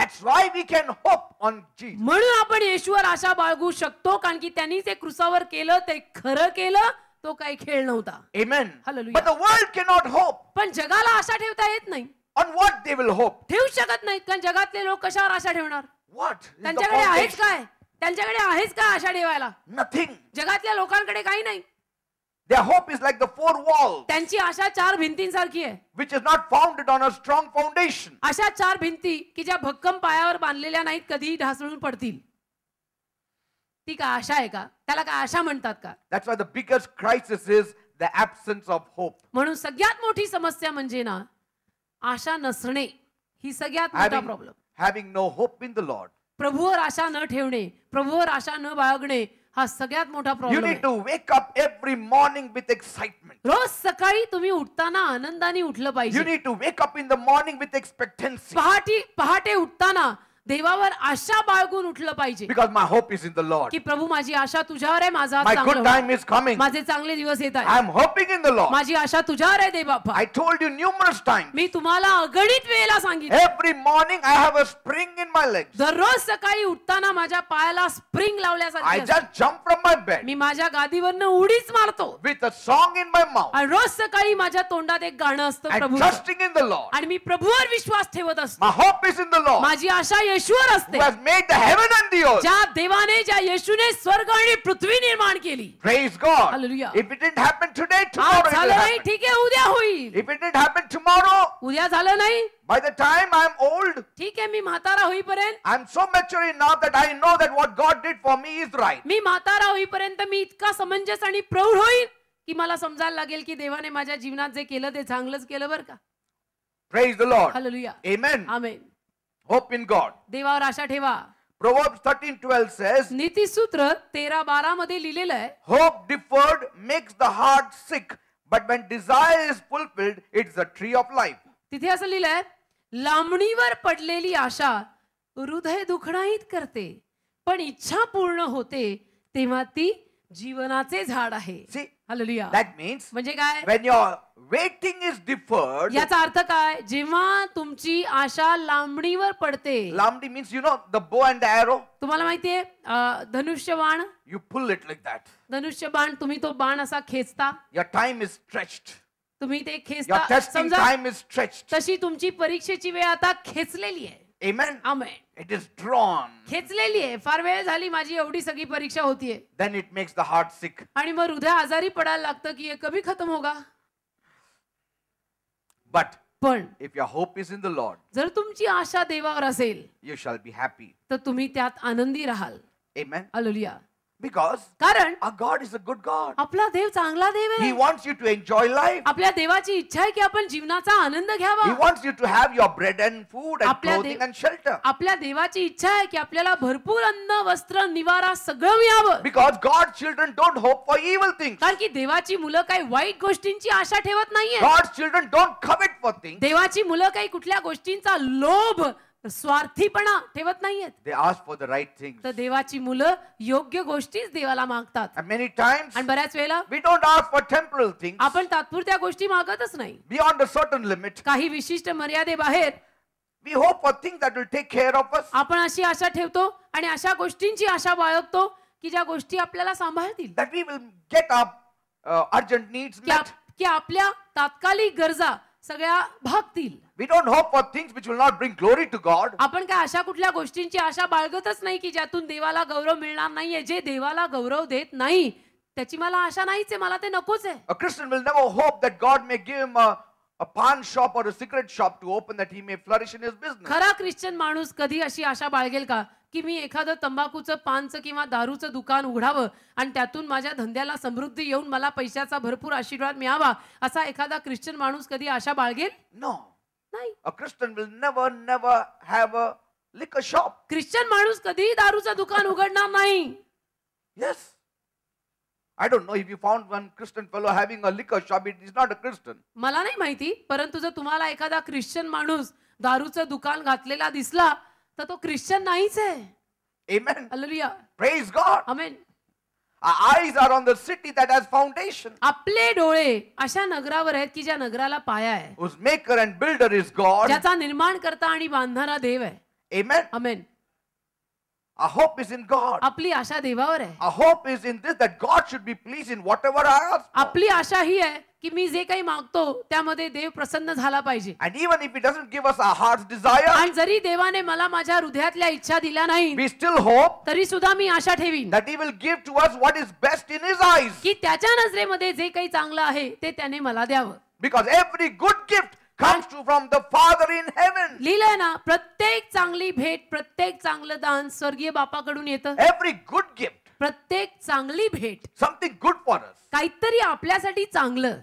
S1: That's why we can hope on Jesus. म्हणून आपण येशूवर आशा बाळगू शकतो कारण की त्यांनी जे क्रुसावर केलं ते खरं केलं तो काही खेळ नव्हता Amen. Hallelujah. But world world not hope पण जगाला आशा ठेवता येत नाही on what they will hope. ठेवू शकत नाही कारण जगातले लोक कशावर आशा ठेवणार What? त्यांच्याकडे आहेच काय त्यांच्याकडे आहेच काय आशा ठेवायला नथिंग जगातल्या लोकांकडे काही नाही Their hope is like the four walls, त्यांची आशा चार भिंतींसारखी आहे which is not founded on a strong foundation. अशा चार भिंती की ज्या भक्कम पायावर बांधलेल्या नाहीत कधीही ढासळून पडतील ती का आशा आहे का त्याला का आशा म्हणतात का That's why the
S2: biggest crisis is the absence of hope.
S1: म्हणून सगळ्यात मोठी समस्या म्हणजे ना आशा नसणे ही सगळ्यात मोठा problem
S2: having no hope in the Lord
S1: प्रभूवर आशा न ठेवणे प्रभूवर आशा न बाळगणे हा सगळ्यात मोठा problem you need to wake up every morning with excitement रोज सकाळी तुम्ही उठताना आनंदाने उठलं पाहिजे you need to wake up in the morning with expectancy पहाटे पहाटे उठताना देवावर आशा बाळगून उठलं पाहिजे because my hope is in the Lord की प्रभू माझी आशा तुझ्यावर आहे माझा my good time is coming माझे चांगले दिवस येत आहेत I am hoping in the Lord माझी आशा तुझ्यावर आहे देवा I told you numerous time मी तुम्हाला अगणित वेळेला सांगितलं every morning I have a spring in my leg रोज सकाळी उठताना माझ्या पायाला स्प्रिंग लावल्यासारखं I just jump from my bed मी माझ्या गादीवरून उडीच मारतो with a song in my mouth आणि रोज सकाळी माझ्या तोंडात एक गाणं असतं प्रभू ट्रस्टिंग इन द लॉर्ड आणि मी प्रभूवर विश्वास ठेवत असतो my hope is in the Lord माझी आशा परमेश्वर असते ज्या देवाने ज्या येशूने स्वर्ग आणि पृथ्वी निर्माण केली ठीक आहे उद्या होईल उद्या झालं नाही by the time am old, ठीक आहे मी म्हातारा so mature enough that I know that what God did for me is right. मी म्हातारा होईपर्यंत मी इतका समंजस आणि प्रौढ होईल की मला समजायला लागेल की देवाने माझ्या जीवनात जे केलं ते चांगलंच केलं बरं का Praise the Lord. Hallelujah.
S2: Amen. Amen hope in God
S1: देवावर आशा ठेवा
S2: Proverbs 13:12 says
S1: तेरा बारा मध्ये लिहिलेलं आहे
S2: hope deferred
S1: makes the heart sick but when desire is fulfilled it's a tree of life तिथे असं लिहिलंय लांबणीवर पडलेली आशा हृदय दुखणाहीत करते पण इच्छा पूर्ण होते तेव्हा ती जीवनाचे झाड आहे दॅट मीन्स म्हणजे काय when your
S2: waiting is deferred याचा
S1: अर्थ काय जेव्हा तुमची आशा लांबणीवर पडते लांबणी means you know the bow and the तुम्हाला माहितीये अं, धनुष्यबाण यू pull इट दॅट धनुष्य धनुष्यबाण तुम्ही तो बाण असा खेचता युअर टाइम इज स्ट्रेच्ड तुम्ही ते खेचता समजा टाइम इज स्ट्रेच्ड तशी तुमची परीक्षेची वेळ आता खेचलेली आहे Amen. Amen. It is drawn. खेचलेली आहे फार वेळ झाली माझी एवढी सगळी परीक्षा होतीये
S2: then it makes the heart sick
S1: आणि मग हृदय आजारी पडायला लागतं की हे कभी खतम होगा
S2: बट पण if your hope is in the Lord,
S1: जर तुमची आशा देवावर असेल
S2: यू shall बी हॅपी
S1: तर तुम्ही त्यात आनंदी राहाल Amen. अलोलिया बिकॉज कारण God is a good God आपला देव चांगला देव आहे he you to enjoy life आपल्या देवाची इच्छा आहे की आपण जीवनाचा आनंद घ्यावा he wants to bread and food आपल्या आपल्या देवाची इच्छा आहे की आपल्याला भरपूर अन्न वस्त्र निवारा सगळं मिळावं because God children don't hope for evil thing कारण की देवाची मुलं काही वाईट गोष्टींची आशा ठेवत नाहीये God children don't commit for thing देवाची मुलं काही कुठल्या गोष्टींचा लोभ स्वार्थीपणा ठेवत नाहीयेत they ask for the right thing तर देवाची मुलं योग्य गोष्टीच देवाला मागतात मेनी टाइम्स आणि बऱ्याच वेळेला we don't ask for temporal thing आपण तात्पुरत्या गोष्टी मागतच नाही बियॉन्ड अ सर्टन लिमिट काही विशिष्ट बाहेर we hope for thing that will take care of us आपण अशी आशा ठेवतो आणि अशा गोष्टींची आशा बाळगतो की ज्या गोष्टी आपल्याला सांभाळतील that we will get up urgent needs की आपल्या तात्कालिक गरजा सगळ्या भागतील We don't hope for things which will not bring glory to God. आपण काय अशा कुठल्या गोष्टींची आशा बाळगतच नाही की ज्यातून देवाला गौरव मिळणार नाहीये जे देवाला गौरव देत नाही त्याची मला आशा नाहीच आहे मला ते नकोच आहे
S2: A Christian will never hope that God may give him a a pawn shop or a cigarette shop to open that he may flourish in his
S1: business. खरा ख्रिश्चन माणूस कधी अशी आशा बाळगेल का की मी एखादं तंबाखूचं पानचं किंवा दारूचं दुकान उघडावं आणि त्यातून माझ्या धंद्याला समृद्धी येऊन मला पैशाचा भरपूर आशीर्वाद मिळावा असा एखादा ख्रिश्चन माणूस कधी आशा बाळगेल नो no.
S2: नाही a will a liquor shop Christian माणूस कधी
S1: दारूचा दुकान उघडणार नाही
S2: yes I don't know if you found one Christian follow having a liquor shop it is not a Christian
S1: मला नाही माहिती परंतु जर तुम्हाला एखादा ख्रिश्चन माणूस दारूचं दुकान घातलेला दिसला तर तो ख्रिश्चन नाहीच आहे amen hallelujah praise god amen eyes are on the city that has foundation आपले डोळे अशा नगरावर आहेत की ज्या नगराला पाया आहे. Whose maker and builder is God. ज्याचा निर्माण करता आणि बांधणारा देव आहे. Amen. Amen. Our hope is in God. आपली आशा देवावर Our hope is in this that God should be pleased in whatever I ask. आपली आशा ही आहे की मी जे काही मागतो त्यामध्ये देव प्रसन्न झाला पाहिजे. And even if he doesn't give us our heart's desire. आणि जरी देवाने मला माझ्या हृदयातल्या इच्छा दिल्या नाही. We still hope. तरी सुद्धा मी आशा ठेवीन. That he will give to us what is best in his eyes. की त्याच्या नजरेमध्ये जे काही चांगलं आहे ते त्याने मला द्यावं. Because every good gift comes to from the Father in heaven. लिहिलंय ना प्रत्येक चांगली भेट प्रत्येक चांगलं दान स्वर्गीय बापाकडून येतं Every गुड गिफ्ट प्रत्येक चांगली भेट समथिंग गुड फॉर us, काहीतरी आपल्यासाठी चांगलं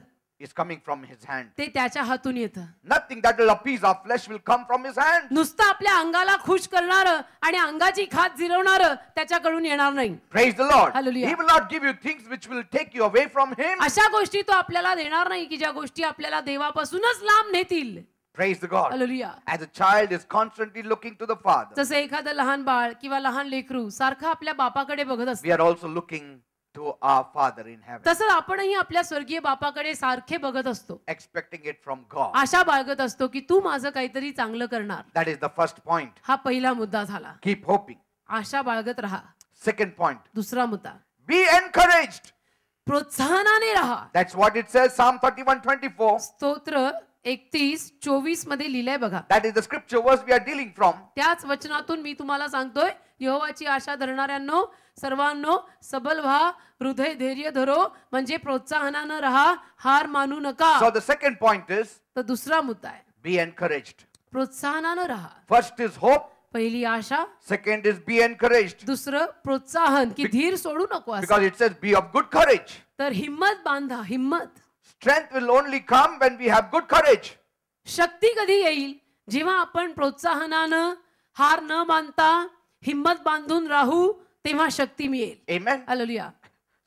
S2: is coming from his hand.
S1: ते त्याच्या हातून येतं. Nothing that will appease our flesh will come from his hand. नुसतं आपल्या अंगाला खुश करणार आणि अंगाची खात जिरवणारं त्याच्याकडून येणार नाही. Praise the Lord. Hallelujah. He will not give you things which will take you away from him. अशा गोष्टी तो आपल्याला देणार नाही की ज्या गोष्टी आपल्याला देवापासूनच लांब नेतील.
S2: Praise the God. Hallelujah. As a child is constantly looking to the father. जसे
S1: एखादं लहान बाळ किंवा लहान लेकरू सारखं आपल्या बापाकडे बघत असतं. We are also
S2: looking to आपणही
S1: आपल्या स्वर्गीय बापाकडे सारखे बघत असतो एक्सपेक्टिंग इट फ्रॉम गॉड आशा बाळगत असतो की तू माझं काहीतरी चांगलं करणार
S2: that is the first point
S1: हा पहिला मुद्दा झाला कीप होपिंग आशा बाळगत राहा
S2: सेकंड पॉइंट दुसरा मुद्दा be
S1: encouraged प्रोत्साहनाने राहा that's what it says psalm 31:24 स्तोत्र एकतीस चोवीस मध्ये लिहिलंय बघा that is the scripture verse we are dealing from त्याच वचनातून मी तुम्हाला सांगतोय यहोवाची आशा धरणाऱ्यांनो सर्वांनो सबल व्हा हृदय धैर्य धरो म्हणजे प्रोत्साहनानं राहा हार मानू नका so
S2: the second point is
S1: तर दुसरा मुद्दा आहे
S2: बी एनकरेज्ड
S1: प्रोत्साहनानं राहा
S2: फर्स्ट इज होप पहिली आशा सेकंड इज बी
S1: एनकरेज दुसरं प्रोत्साहन की धीर सोडू नको because it says be of good courage तर हिम्मत बांधा हिम्मत strength will only come when we have good courage शक्ती कधी येईल जेव्हा आपण प्रोत्साहनानं हार न मानता हिम्मत बांधून राहू तेव्हा शक्ती मिळेल Amen. Hallelujah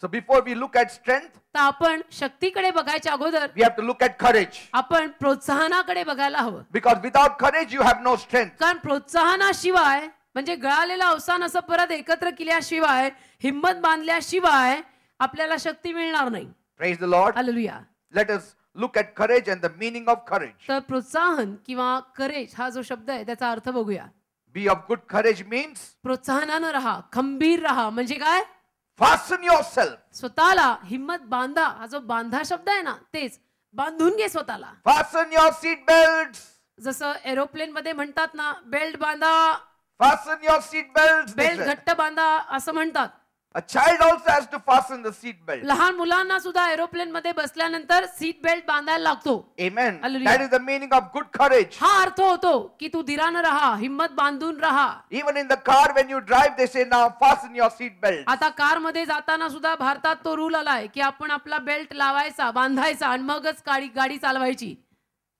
S1: So before we look at strength, तर आपण शक्तीकडे बघायच्या अगोदर we have to look at courage. आपण प्रोत्साहनाकडे बघायला हवं because without courage, you have no strength कारण प्रोत्साहनाशिवाय म्हणजे गळालेला अवसान असं परत एकत्र केल्याशिवाय हिंमत बांधल्याशिवाय आपल्याला शक्ती मिळणार नाही
S2: Praise the Lord. Hallelujah Let us look at courage and the meaning of courage.
S1: तर प्रोत्साहन किंवा करेज हा जो शब्द आहे त्याचा अर्थ बघूया be of good courage means प्रोत्साहनानं राहा खंबीर राहा म्हणजे काय फास्टन युअर स्वतःला हिम्मत बांधा हा जो बांधा शब्द आहे ना तेच बांधून घे स्वतःला फास्टन युअर सीट बेल्ट जसं एरोप्लेन मध्ये म्हणतात ना बेल्ट बांधा fasten your seat belt belt घट्ट बांधा असं म्हणतात A child also has to fasten the seat belt. लहान मुलांना सुद्धा एरोप्लेन मध्ये बसल्यानंतर सीट बेल्ट बांधायला लागतो. Amen. That is the meaning of good courage. हा अर्थ होतो की तू धीरानं राहा, हिम्मत बांधून राहा. Even in the car when you drive they say now fasten your seat belt. आता कार मध्ये जाताना सुद्धा भारतात तो रूल आलाय की आपण आपला बेल्ट लावायचा, बांधायचा आणि मगच गाडी गाडी चालवायची.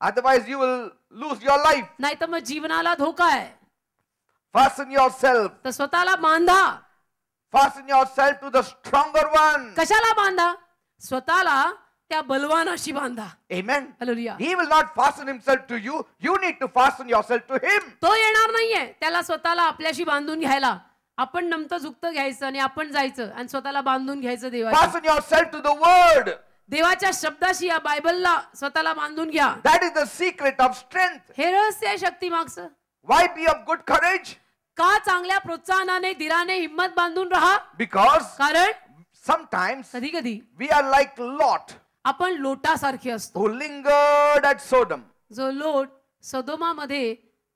S1: Otherwise you will lose your life. नाहीतर मग जीवनाला धोका आहे. Fasten yourself. तर स्वतःला बांधा. Fasten yourself to the stronger one. Kashala बांधा स्वतःला त्या बलवानाशी बांधा Amen. Hallelujah. He will not fasten himself to you. You need to fasten yourself to him. तो येणार नाहीये त्याला स्वतःला आपल्याशी बांधून घ्यायला आपण नमतं झुकतं घ्यायचं आणि आपण जायचं आणि स्वतःला बांधून घ्यायचं देवा Fasten yourself to the word. देवाच्या शब्दाशी या बायबलला स्वतःला बांधून घ्या That is the secret of strength. हे रहस्य आहे शक्ती मागचं Why be of good courage? का चांगल्या प्रोत्साहनाने दिराने हिम्मत बांधून राहा बिकॉज कारण समटाइम्स कधी कधी वी आर लाईक लॉट आपण लोटासारखे असतो लिंगर्ड सोडम जो लोट सदोमामध्ये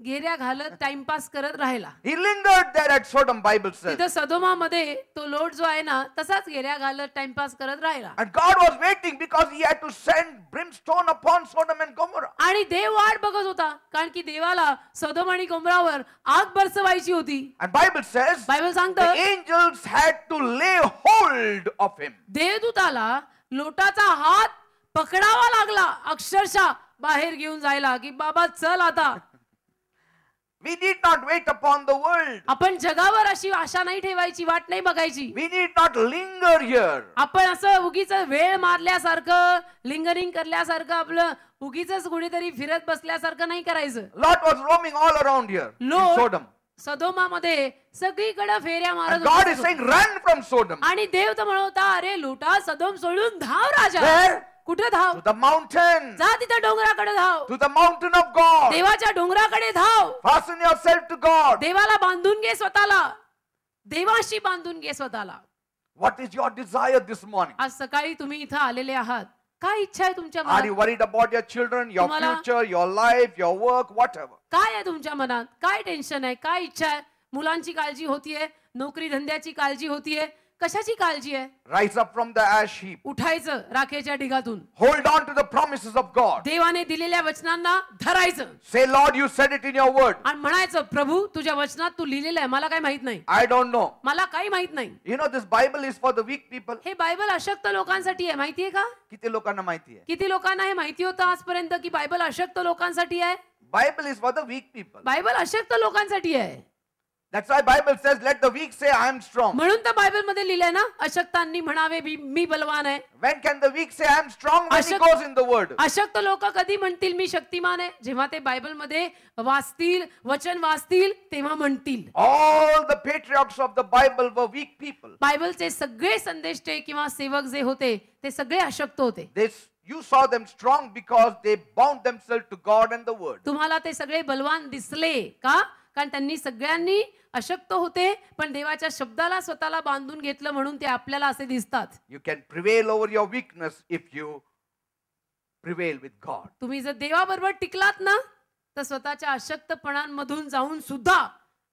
S1: घेऱ्या घालत टाइमपास करत राहिला He lingered there at Bible Bible सदोमा मध्ये तो लोट जो आहे ना तसाच घेऱ्या घालत टाइमपास करत राहिला and God was waiting because he to send send brimstone upon Sodom and Gomorrah आणि देव वाट बघत होता कारण की देवाला सदोम आणि गोमरावर आग बरसवायची होती अँड बायबल बायबल the सांगतं angels to lay hold of him him. देवदूताला लोटाचा हात पकडावा लागला अक्षरशः बाहेर घेऊन जायला की बाबा चल आता We need not wait upon the world. आपण जगावर अशी आशा नाही ठेवायची वाट नाही बघायची We need not linger here. आपण असं उगीच वेळ मारल्यासारखं लिंगरिंग करल्यासारखं आपलं उगीच कुठेतरी फिरत बसल्यासारखं नाही करायचं Lot was roaming all around
S2: here in Sodom.
S1: सदोमामध्ये सगळीकडे फेऱ्या मारत मारत God is saying, run from Sodom. आणि देव तर म्हणतो अरे लुटा सदोम सोडून धाव राजा Where? कुठे धाव द माउंटेन जा तिथे डोंगराकडे धाव to the mountain of God देवाच्या डोंगराकडे धाव fasten योरसेल्फ टू गॉड देवाला बांधून घे स्वतःला देवाशी बांधून घे स्वतःला what is your desire this morning आज सकाळी तुम्ही इथे आलेले आहात काय इच्छा आहे तुमच्या मनात are you
S2: worried about your children your future your life your work whatever
S1: काय आहे तुमच्या मनात काय टेंशन आहे काय इच्छा आहे मुलांची काळजी होतीये नोकरी धंद्याची काळजी होतीये कशाची काळजी आहे
S2: rise up from the ash he
S1: उठायचं राखेच्या ढिगातून hold on to the promises of God देवाने दिलेल्या वचनांना धरायचं say Lord you said it in your word आणि म्हणायचं प्रभू तुझ्या वचनात तू लिहिलेलं आहे मला काय माहित नाही आय डोंट नो मला काही माहित नाही you know this Bible is for the weak people हे बायबल अशक्त लोकांसाठी आहे माहितीये का किती लोकांना माहिती आहे किती लोकांना हे माहिती होतं आजपर्यंत की बायबल अशक्त लोकांसाठी आहे Bible is for the weak people Bible अशक्त लोकांसाठी आहे That's why Bible says, let the weak say, I am strong. When can the weak say, I am strong when he goes in the word? All the patriarchs of the Bible were weak people. Bible says, संदेष्टे
S2: You saw them strong because they bound themselves to God
S1: and the word. तुम्हाला ते सगळे बलवान दिसले का कारण त्यांनी सगळ्यांनी अशक्त होते पण देवाच्या शब्दाला स्वतःला बांधून घेतलं म्हणून ते आपल्याला असे दिसतात
S2: you can prevail over your weakness if you prevail with God
S1: तुम्ही जर देवाबरोबर टिकलात ना तर स्वतःच्या अशक्तपणांमधून जाऊन सुद्धा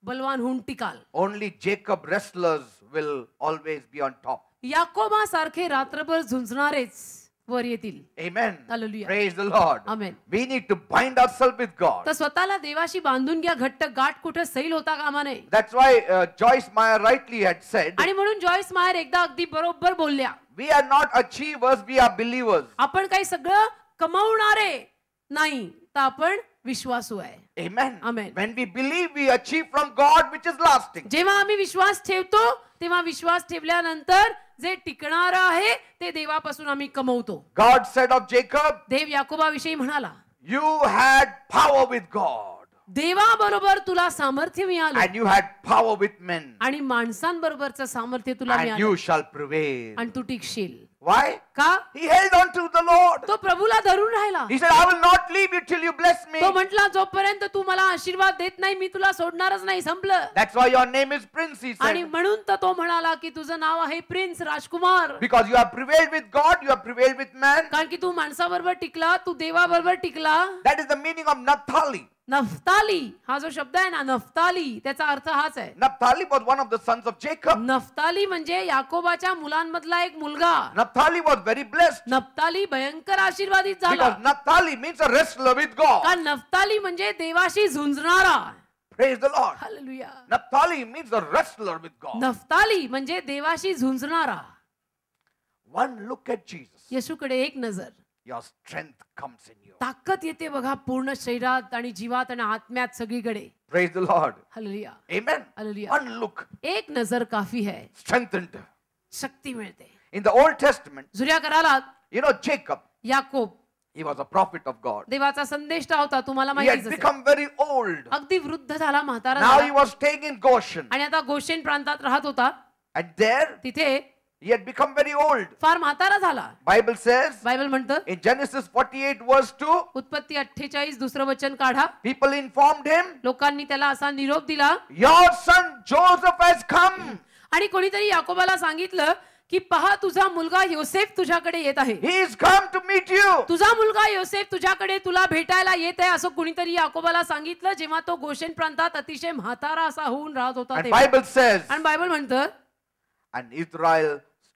S1: बलवान होऊन टिकाल
S2: only Jacob wrestlers will always be on top
S1: याकोबा सारखे रात्रभर झुंजणारेच Amen. Hallelujah. Praise the Lord. Amen.
S2: We need to bind ourselves with God.
S1: The Swatala देवाशी बांधून घ्या घट्ट
S2: That's why uh, Joyce Meyer rightly had said,
S1: आणि म्हणून एकदा अगदी बरोबर "We are not achievers; we are believers." आपण काही सगळं कमावणारे नाही विश्वासू आहे Amen. Amen. When we believe, we achieve from God, which is lasting. विश्वास ठेवतो विश्वास ठेवल्यानंतर जे टिकणार आहे ते देवापासून आम्ही कमवतो गॉड सेट ऑफ जेकब देव याकुबाविषयी म्हणाला you had power with God देवाबरोबर तुला सामर्थ्य मिळालं and you had power with men आणि माणसांबरोबरचं सामर्थ्य तुला मिळालं यू
S2: शाल प्रिव्हेल
S1: आणि तू टिकशील Why? का He held on to the Lord. तो प्रभूला धरून राहिला He said, I will not leave you till you bless me. तो म्हटला जोपर्यंत तू मला आशीर्वाद देत नाही मी तुला सोडणारच नाही संपलं That's why your name is Prince, he said. आणि म्हणून तर तो म्हणाला की तुझं नाव आहे प्रिन्स राजकुमार Because you have prevailed with God, you have prevailed with man. कारण की तू माणसाबरोबर टिकला तू देवाबरोबर टिकला That is the meaning of Nathali. Naphtali हा जो शब्द आहे ना नफ्ताली त्याचा अर्थ हाच आहे Naphtali was one of the sons of Jacob. Naphtali म्हणजे याकोबाच्या मुलांमधला एक मुलगा Naphtali was very blessed Naphtali भयंकर आशीर्वादित झाला because Naphtali means a wrestler with God. कारण नफ्ताली म्हणजे देवाशी झुंजणारा Praise the Lord. Hallelujah.
S2: Naphtali means a wrestler with
S1: God. Naphtali म्हणजे देवाशी झुंजणारा One look at Jesus. येशूकडे एक नजर
S2: your strength comes in you.
S1: ताकत येते बघा पूर्ण शरीरात आणि जीवात आणि आत्म्यात सगळीकडे.
S2: Praise the Lord.
S1: Hallelujah. Amen. Hallelujah. One look. एक नजर काफी है. Strengthened. शक्ती मिळते. In the Old Testament. जुन्या करालात.
S2: You know Jacob. Yakob. He was a prophet of God.
S1: देवाचा संदेष्टा होता तुम्हाला माहिती असेल. He had become very old. अगदी वृद्ध झाला म्हातारा झाला. Now he was staying in Goshen. आणि आता गोशेन प्रांतात राहत होता. And there तिथे He had become very old. फार म्हातारा झाला. Bible says. बायबल म्हणतं. In Genesis 48 वर्स 2. उत्पत्ती 48 दुसरं वचन काढा. People informed him. लोकांनी त्याला असा निरोप दिला. Your son Joseph has come. आणि कोणीतरी याकोबाला सांगितलं की पहा तुझा मुलगा योसेफ तुझ्याकडे येत आहे He is come to meet you. तुझा मुलगा योसेफ तुझ्याकडे तुला भेटायला येत आहे असं कोणीतरी याकोबाला सांगितलं जेव्हा तो गोशेन प्रांतात अतिशय म्हातारा असा होऊन राहत होता Bible says. आणि बायबल म्हणतं.
S2: And Israel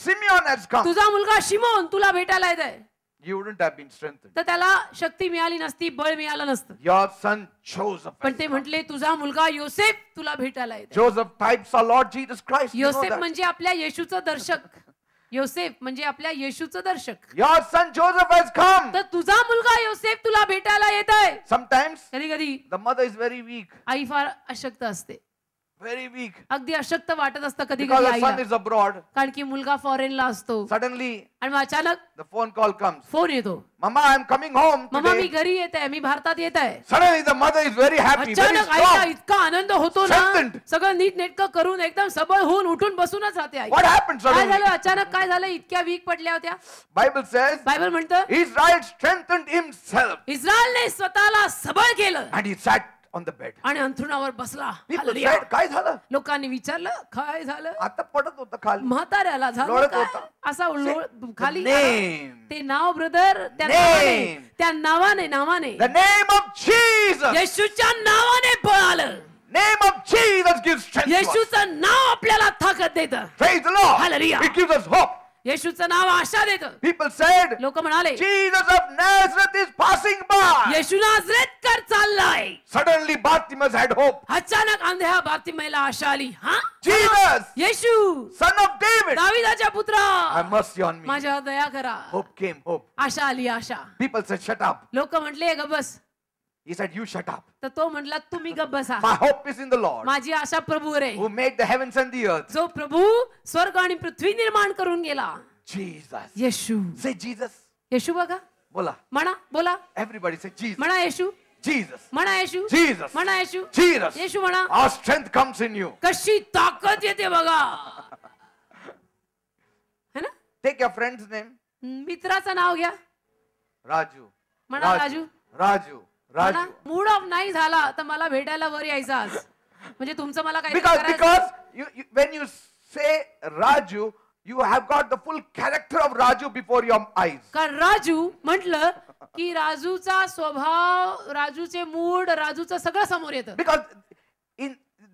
S1: सिमियन हॅज तुझा मुलगा शिमोन तुला भेटायला येत आहे
S2: you wouldn't have been strength
S1: तर त्याला शक्ती मिळाली नसती बळ मिळालं नसतं
S2: युअर सन शोज
S1: पण ते म्हटले तुझा मुलगा योसेफ तुला भेटायला येत
S2: Joseph types are Lord Jesus Christ योसेफ म्हणजे
S1: आपल्या येशूचं दर्शक योसेफ म्हणजे आपल्या येशूचं दर्शक युअर सन जोसेफ हॅज तर तुझा मुलगा योसेफ तुला भेटायला येत आहे समटाइम्स कधी कधी the mother is very weak आई फार अशक्त असते व्हेरी वीक अगदी अशक्त वाटत असतं कधी कधी कारण की मुलगा फॉरेनला असतो सडनली आणि अचानक the phone call comes phone येतो mamma I am coming home mamma मी घरी येत मी भारतात येत आहे suddenly the mother is very happy अचानक आईला इतका आनंद होतो ना सगळं नीट नेटकं करून एकदम सबळ होऊन उठून बसूनच राहते आई व्हॉट सडनली काय झालं अचानक काय झालं इतक्या वीक पडल्या होत्या बायबल सेज बायबल म्हणतं इस्रायल स्ट्रेंथन
S2: हिमसेल्फ
S1: इस्रायलने स्वतःला सबळ केलं
S2: आणि सॅट ऑन द बेड
S1: आणि अंथरुणावर बसला काय झालं लोकांनी विचारलं काय झालं आता पडत होत खाली म्हाताऱ्याला झालं असा खाली ते नाव ब्रदर त्या त्या नावाने नावाने The name of येशूच्या नावाने पळालं Name of Jesus gives strength. to us. येशूचं नाव आपल्याला ताकद देत Praise the Lord. Hallelujah. It gives us hope. येशूचं नाव आशा देत पीपल सेड लोक म्हणाले Jesus of Nazareth is passing by येशू नाझरेथकर चाललाय सडनली बार्तिमस हॅड होप अचानक अंध्या बार्तिमेला आशा आली हा जीसस येशू सन ऑफ डेव्हिड दाविदाचा पुत्र आय यू ऑन मी माझ्या दया करा
S2: होप केम होप
S1: आशा आली आशा
S2: पीपल सेड शट अप
S1: लोक म्हटले ग बस
S2: He said, You shut up.
S1: The My hope is in the Lord. Who made the heavens and the earth. So, Prabhu, Jesus. Yeshu. Say Jesus. Yeshu Baga. Bola. Mana Bola. Everybody say Jesus. Mana Yeshu. Jesus. Mana Yeshu. Jesus. Mana Yeshu. Jesus. Yeshu Mana. Our
S2: strength comes in
S1: you. Kashi Takat Yete Baga. Take your friend's name. Mitra Sanaoga. Raju. Mana Raju. Raju. Mood off नाही झाला तर मला भेटायला वर यायचा आज म्हणजे तुमचं मला काय because because when you say
S2: Raju you have got the full character of Raju before your eyes
S1: कारण राजू म्हटलं की राजूचा स्वभाव राजूचे मूड राजूचं सगळं समोर येतं because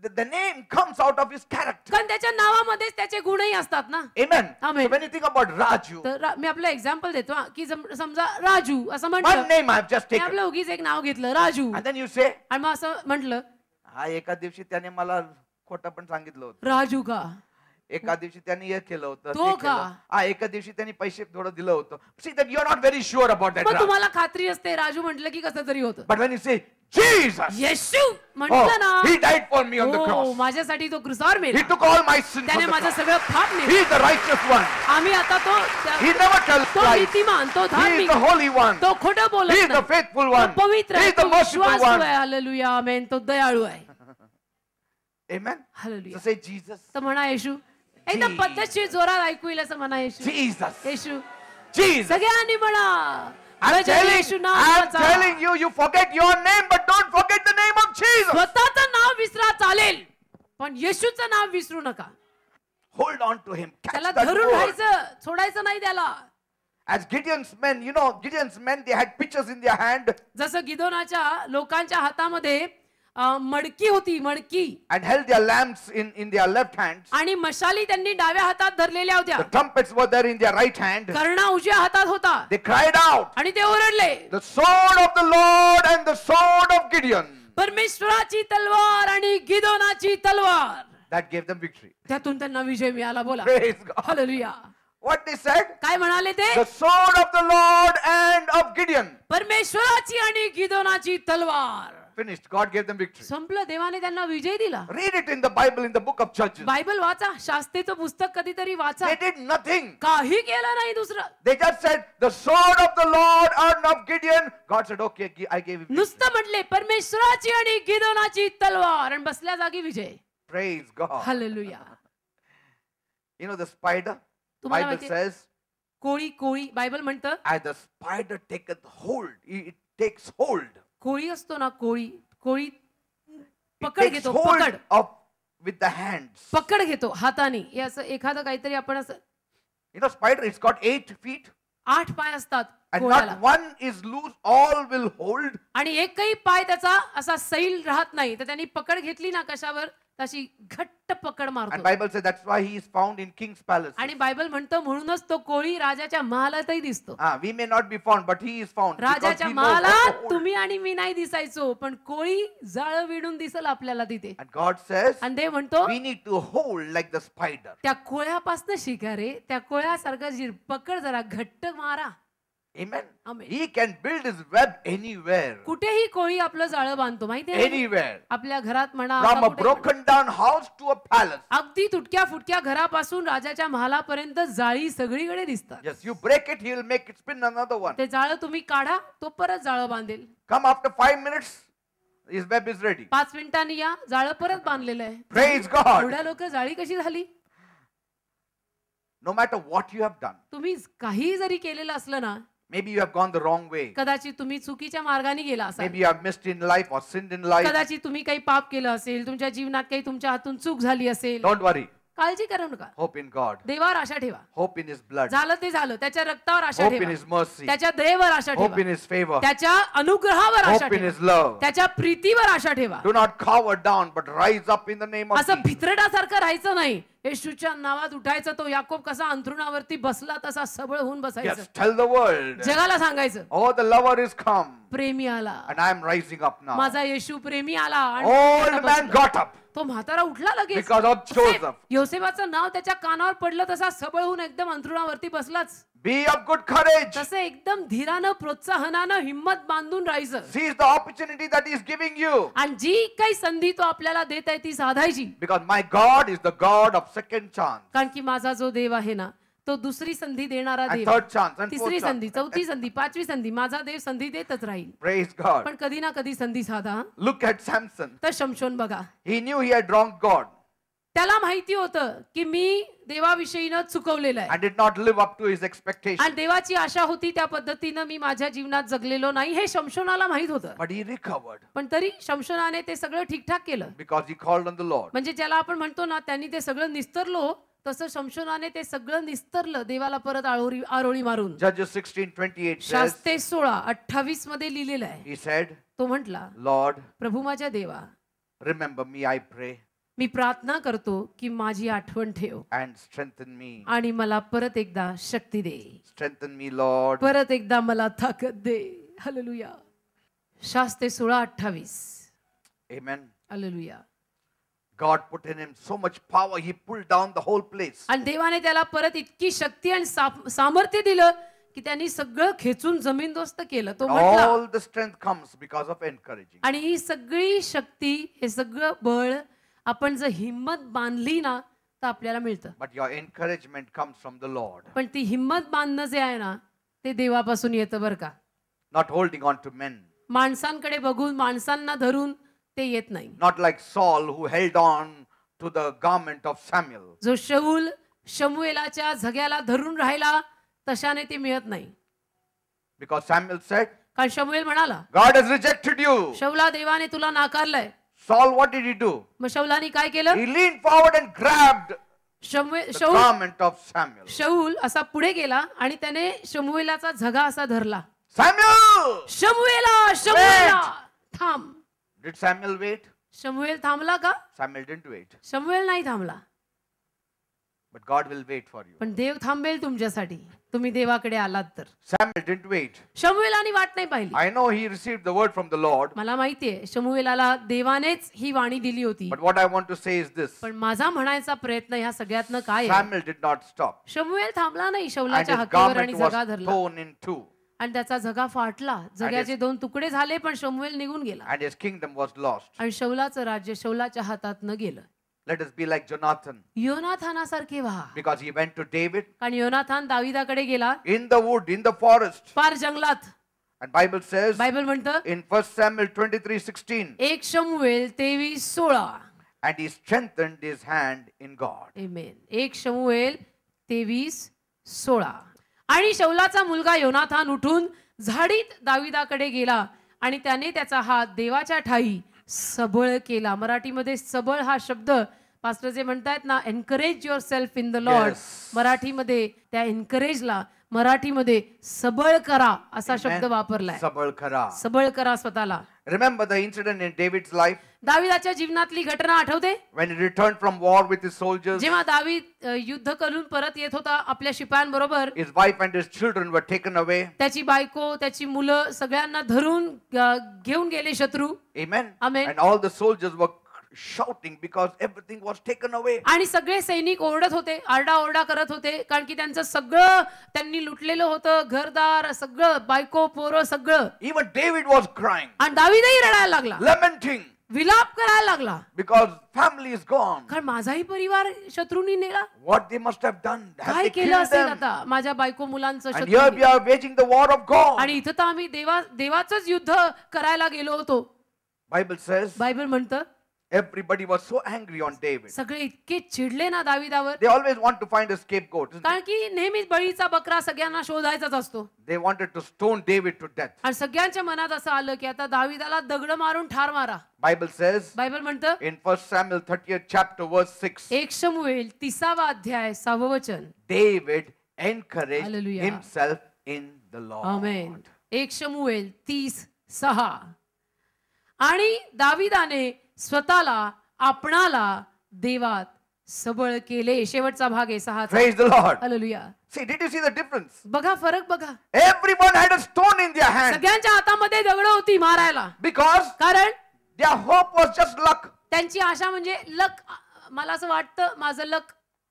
S1: the, name comes out of his character. कारण त्याच्या नावामध्येच त्याचे गुणही असतात ना Amen. So when you think about Raju, तर मी आपलं एक्झाम्पल देतो की समजा राजू असं म्हटलं one name have just taken. आपलं उगीच एक नाव घेतलं Raju And then you say, आणि मग असं म्हटलं
S2: हा एका दिवशी त्याने मला खोटं पण सांगितलं होतं राजू का एका दिवशी त्याने हे केलं होतं तो का? एका दिवशी त्यांनी पैसे थोडं दिलं होतं see that you are not very sure about
S1: that तुम्हाला खात्री असते राजू म्हटलं की कसं तरी होतं but when you say for me हो माझ्यासाठी तो मेला ही टूक ऑल माय माझा सगळं आम्ही बोललो वन पवित्र मेन तो दयाळू आहे [laughs] म्हणा येशू एकदम पद्धतशीर जोरात येईल असं म्हणा येशू येशू जीसस सगळ्यांनी म्हणा I'm telling, I'm telling you, you forget your name, but don't forget the name of Jesus. पण येशूचं नाव विसरू नका Hold on to him. Catch त्याला that धरून word. राहायचं सोडायचं नाही त्याला As Gideon's men, you know, Gideon's men, they had pitchers in their hand. जसं गिदोनाच्या लोकांच्या हातामध्ये मडकी होती मडकी
S2: and held their lamps in in their left hand
S1: आणि मशाली त्यांनी डाव्या हातात धरलेल्या होत्या the
S2: trumpets were there in their right
S1: कर्णा उजव्या हातात होता
S2: they cried out
S1: आणि ते ओरडले
S2: the sword of the lord and the sword of gideon
S1: परमेश्वराची तलवार आणि गिदोनाची तलवार
S2: दॅट gave them विक्ट्री
S1: त्यातून त्यांना विजय मिळाला बोला praise hallelujah What they said? काय म्हणाले ते The sword of the Lord and of Gideon. परमेश्वराची आणि गिदोनाची तलवार finished. God gave them victory. संपलं देवाने त्यांना विजय दिला. Read it in the Bible in the book of churches. Bible वाचा शास्त्रीचं पुस्तक कधीतरी वाचा. They did nothing. काही केलं नाही दुसरं.
S2: They just said the sword of the Lord and of Gideon. God said okay I gave him.
S1: नुसतं म्हटले परमेश्वराची आणि गिदोनाची तलवार आणि बसल्या जागी विजय.
S2: Praise God. Hallelujah. [laughs] you
S1: know the spider? Bible says कोळी कोळी बायबल म्हणतं as the spider taketh hold it takes hold कोळी असतो ना कोळी कोळी पकड घेतो पकड
S2: विथ द हँड
S1: पकड घेतो हाताने हे असं एखादं काहीतरी आपण असं you spider it's got eight feet आठ पाय असतात one is loose all will hold आणि एकही पाय त्याचा असा सैल राहत नाही तर त्यांनी पकड घेतली ना कशावर तशी घट्ट पकड मारतो Bible Bible
S2: says that's why he is found in king's palace आणि
S1: बायबल म्हणतो म्हणूनच तो कोळी राजाच्या महालातही दिसतो. हा
S2: we may not be found but he is found
S1: राजाच्या महालात तुम्ही आणि मी नाही दिसायचो पण कोळी जाळ विडून दिसल आपल्याला तिथे. And
S2: God says and they म्हणतो we need to hold like the spider
S1: त्या कोळ्यापासून शिकारे त्या कोळ्यासारखं पकड जरा घट्ट मारा. Amen. Amen.
S2: He can build his web
S1: कुठेही कोळी आपलं जाळं बांधतो माहिती आहे एनिवेअर आपल्या घरात म्हणा from broken down house to a palace अगदी तुटक्या फुटक्या घरापासून राजाच्या महालापर्यंत जाळी सगळीकडे दिसतात yes you break it he will make it spin another one ते जाळं तुम्ही काढा तो परत जाळं बांधेल come after 5 minutes is web is ready पाच मिनिटांनी या जाळं परत बांधलेलं आहे
S2: प्रेज गॉड [laughs] एवढ्या
S1: लोक जाळी कशी झाली
S2: no matter what you have done
S1: तुम्ही काही जरी केलेलं असलं ना
S2: Maybe you have gone the wrong way.
S1: कदाचित तुम्ही चुकीच्या मार्गाने गेला असाल. Maybe you
S2: have missed in life or sinned in life. कदाचित
S1: तुम्ही काही पाप केलं असेल, तुमच्या जीवनात काही तुमच्या हातून चूक झाली असेल. Don't worry. काळजी करू नका Hope in God. देवावर आशा ठेवा
S2: Hope in his blood. झालं
S1: ते झालं त्याच्या रक्तावर आशा ठेवा Hope in his mercy. त्याच्या दयेवर आशा ठेवा Hope in
S2: his favor. त्याच्या
S1: अनुग्रहावर आशा ठेवा Hope in his love. त्याच्या प्रीतीवर आशा ठेवा
S2: not cower down but rise up in the
S1: name of of असं भित्रटासारखं राहायचं नाही येशूच्या नावात उठायचा तो याकोब कसा अंथरुणावरती बसला तसा सबळ होऊन बसायचा जगाला सांगायचं
S2: oh the lover is come
S1: प्रेमी आला
S2: and I am rising up माझा
S1: येशू प्रेमी आला ओल्ड मॅन गॉट अप तो म्हातारा उठला लगेच बिकॉज ऑफ जोसेफ नाव त्याच्या कानावर पडलं तसा सबळ होऊन एकदम अंथरुणावरती बसलाच Be of good courage. तसे एकदम धीरानं प्रोत्साहनानं हिंमत बांधून राहायचं. Seize the opportunity that is you आणि जी काही संधी तो आपल्याला देत आहे ती साधायची.
S2: Because my God is the God of second chance.
S1: कारण की माझा जो देव आहे ना तो दुसरी संधी देणारा देव तिसरी संधी चौथी संधी पाचवी संधी माझा देव संधी देतच राहील पण कधी ना कधी संधी साधा
S2: लुक ऍट सॅमसन
S1: तर शमशोन बघा
S2: he knew he had wrong God
S1: त्याला माहिती होतं की मी देवाविषयी चुकवलेलं
S2: आहे नॉट अप आणि
S1: देवाची आशा होती त्या पद्धतीनं मी माझ्या जीवनात जगलेलो नाही हे शमशोनाला माहित होतं
S2: बट
S1: पण तरी शमशोनाने ते सगळं ठीकठाक केलं
S2: because he called on the Lord
S1: म्हणजे ज्याला आपण म्हणतो ना त्यांनी ते सगळं निस्तरलो तसं शमशोनाने ते सगळं निस्तरलं देवाला परत आळोरी आरोळी मारून
S2: जज 16 28 एट शास्ते
S1: सोळा अठ्ठावीस मध्ये लिहिलेलं आहे तो म्हटला लॉर्ड प्रभू माझ्या देवा
S2: रिमेंबर मी आय प्रे
S1: मी प्रार्थना करतो की माझी आठवण ठेव
S2: अँड स्ट्रेंथन मी
S1: आणि मला परत एकदा शक्ती दे
S2: स्ट्रेंथन मी लॉर्ड परत
S1: एकदा मला ताकद दे हललुया शास्त्रे सोळा अठ्ठावीस Amen. Hallelujah.
S2: God put in him so much power, he pulled down the whole place. आणि देवाने
S1: त्याला परत इतकी शक्ती आणि सामर्थ्य दिलं की त्यांनी सगळं खेचून जमीनदोस्त केलं तो all
S2: the strength comes because of encouraging
S1: आणि ही सगळी शक्ती हे सगळं बळ आपण जर हिंमत बांधली ना तर आपल्याला मिळतं but your
S2: encouragement comes from the Lord
S1: पण ती हिंमत बांधणं जे आहे ना ते देवापासून येतं बर का
S2: not holding on to men
S1: माणसांकडे बघून माणसांना धरून ते येत नाही
S2: not like Saul who held on to the garment of Samuel
S1: जो शऊल शमुएलाच्या झग्याला धरून राहिला तशाने ते मिळत नाही बिकॉज सॅम्युअल सेट कारण शमुएल म्हणाला गॉड हॅज रिजेक्टेड यू शवला देवाने तुला नाकारलंय Saul, what did he do? मग काय केलं He leaned forward and grabbed शमवे- the garment of Samuel. शौल असा पुढे गेला आणि त्याने शमुएलाचा झगा असा धरला Samuel! शमुएला शमुएला थांब
S2: Did Samuel wait?
S1: शमुएल थांबला का
S2: Samuel didn't wait.
S1: शमुएल नाही थांबला
S2: But God will wait for you.
S1: पण देव थांबेल तुमच्यासाठी तुम्ही देवाकडे आलात तर
S2: सॅम्युएल वेट
S1: शमुएलानी वाट नाही पाहिली
S2: I know he receive the word from the Lord
S1: मला माहितीये शमुएलाला देवानेच ही वाणी दिली होती
S2: but what I want to say is this पण
S1: माझा म्हणायचा प्रयत्न ह्या सगळ्यातनं काय आहे? सॅम्युएल
S2: डिड नॉट स्टॉप
S1: शमुएल थांबला नाही शौलाच्या हातावर आणि जगा धरला
S2: टोन इन टू
S1: आणि त्याचा जगा फाटला जगाचे दोन तुकडे झाले पण शमुएल निघून गेला
S2: kingdom was kingdom was lost
S1: आणि शौलाचं राज्य शौलाच्या हातात न गेलं
S2: let us be like Jonathan
S1: योनाथानासारखे व्हा
S2: बिकॉज ही टू डेव्हिड
S1: कारण योनाथान दाविदाकडे गेला
S2: in the wood in the forest
S1: फार जंगलात
S2: And Bible says Bible म्हणतं in 1 Samuel 23:16
S1: 1 शमूएल
S2: 23:16 and he strengthened his hand in God.
S1: Amen. 1 शमूएल 23:16 आणि शौलाचा मुलगा योनाथान उठून झाडीत दाविदाकडे गेला आणि त्याने त्याचा हात देवाच्या ठाई सबळ केला मराठीमध्ये सबळ हा शब्द पास्टर जे म्हणतायत ना encourage yourself in the Lord मराठीमध्ये त्या एनकरेजला मराठीमध्ये सबळ करा असा शब्द वापरलाय
S2: सबळ करा
S1: सबळ करा स्वतःला
S2: remember the incident in David life
S1: दाविदाच्या जीवनातली घटना आठवते
S2: when he returned from war with his soldiers जेव्हा
S1: दावीद युद्ध करून परत येत होता आपल्या शिपायांबरोबर
S2: his wife and his children were taken away
S1: त्याची बायको त्याची मुलं सगळ्यांना धरून घेऊन गेले शत्रू amen amen and
S2: all the soldiers were shouting
S1: because everything was taken away आणि सगळे सैनिक ओरडत होते आरडा ओरडा करत होते कारण की त्यांचं सगळं त्यांनी लुटलेलं होतं घरदार सगळं बायको पोरं सगळं इवन डेव्हिड वॉज क्राईंग आणि दावीदही रडायला लागला लेमेंटिंग विलाप करायला लागला बिकॉज फॅमिली इज गॉन कारण माझाही परिवार शत्रूंनी नेला what they must have done काय केलं असेल आता माझ्या बायको मुलांचं
S2: वेजिंग द वॉर ऑफ
S1: आणि इथं तर आम्ही देवा देवाचंच युद्ध करायला गेलो होतो
S2: बायबल सेज बायबल म्हणतं Everybody was so angry on David.
S1: सगळे इतके चिडले ना दाविदावर. They
S2: always want to find a scapegoat.
S1: कारण की नेहमीच बळीचा बकरा सगळ्यांना शोधायचाच असतो.
S2: They wanted to stone David to death.
S1: आणि सगळ्यांच्या मनात असं आलं की आता दाविदाला दगड मारून ठार मारा.
S2: Bible says. बायबल म्हणतं. In 1 Samuel 30th chapter verse 6.
S1: एक शमूएल 30वा अध्याय 6वे वचन.
S2: David encouraged Hallelujah. himself in the Lord.
S1: Amen. एक शमूएल 30 6 आणि दाविदाने स्वतःला आपणाला देवात सबळ केले शेवटचा भाग आहे सहा बघा फरक बघा Everyone had a stone in hand सगळ्यांच्या हातामध्ये दगड होती मारायला बिकॉज कारण their hope was just luck त्यांची आशा म्हणजे लक मला असं वाटतं माझं लक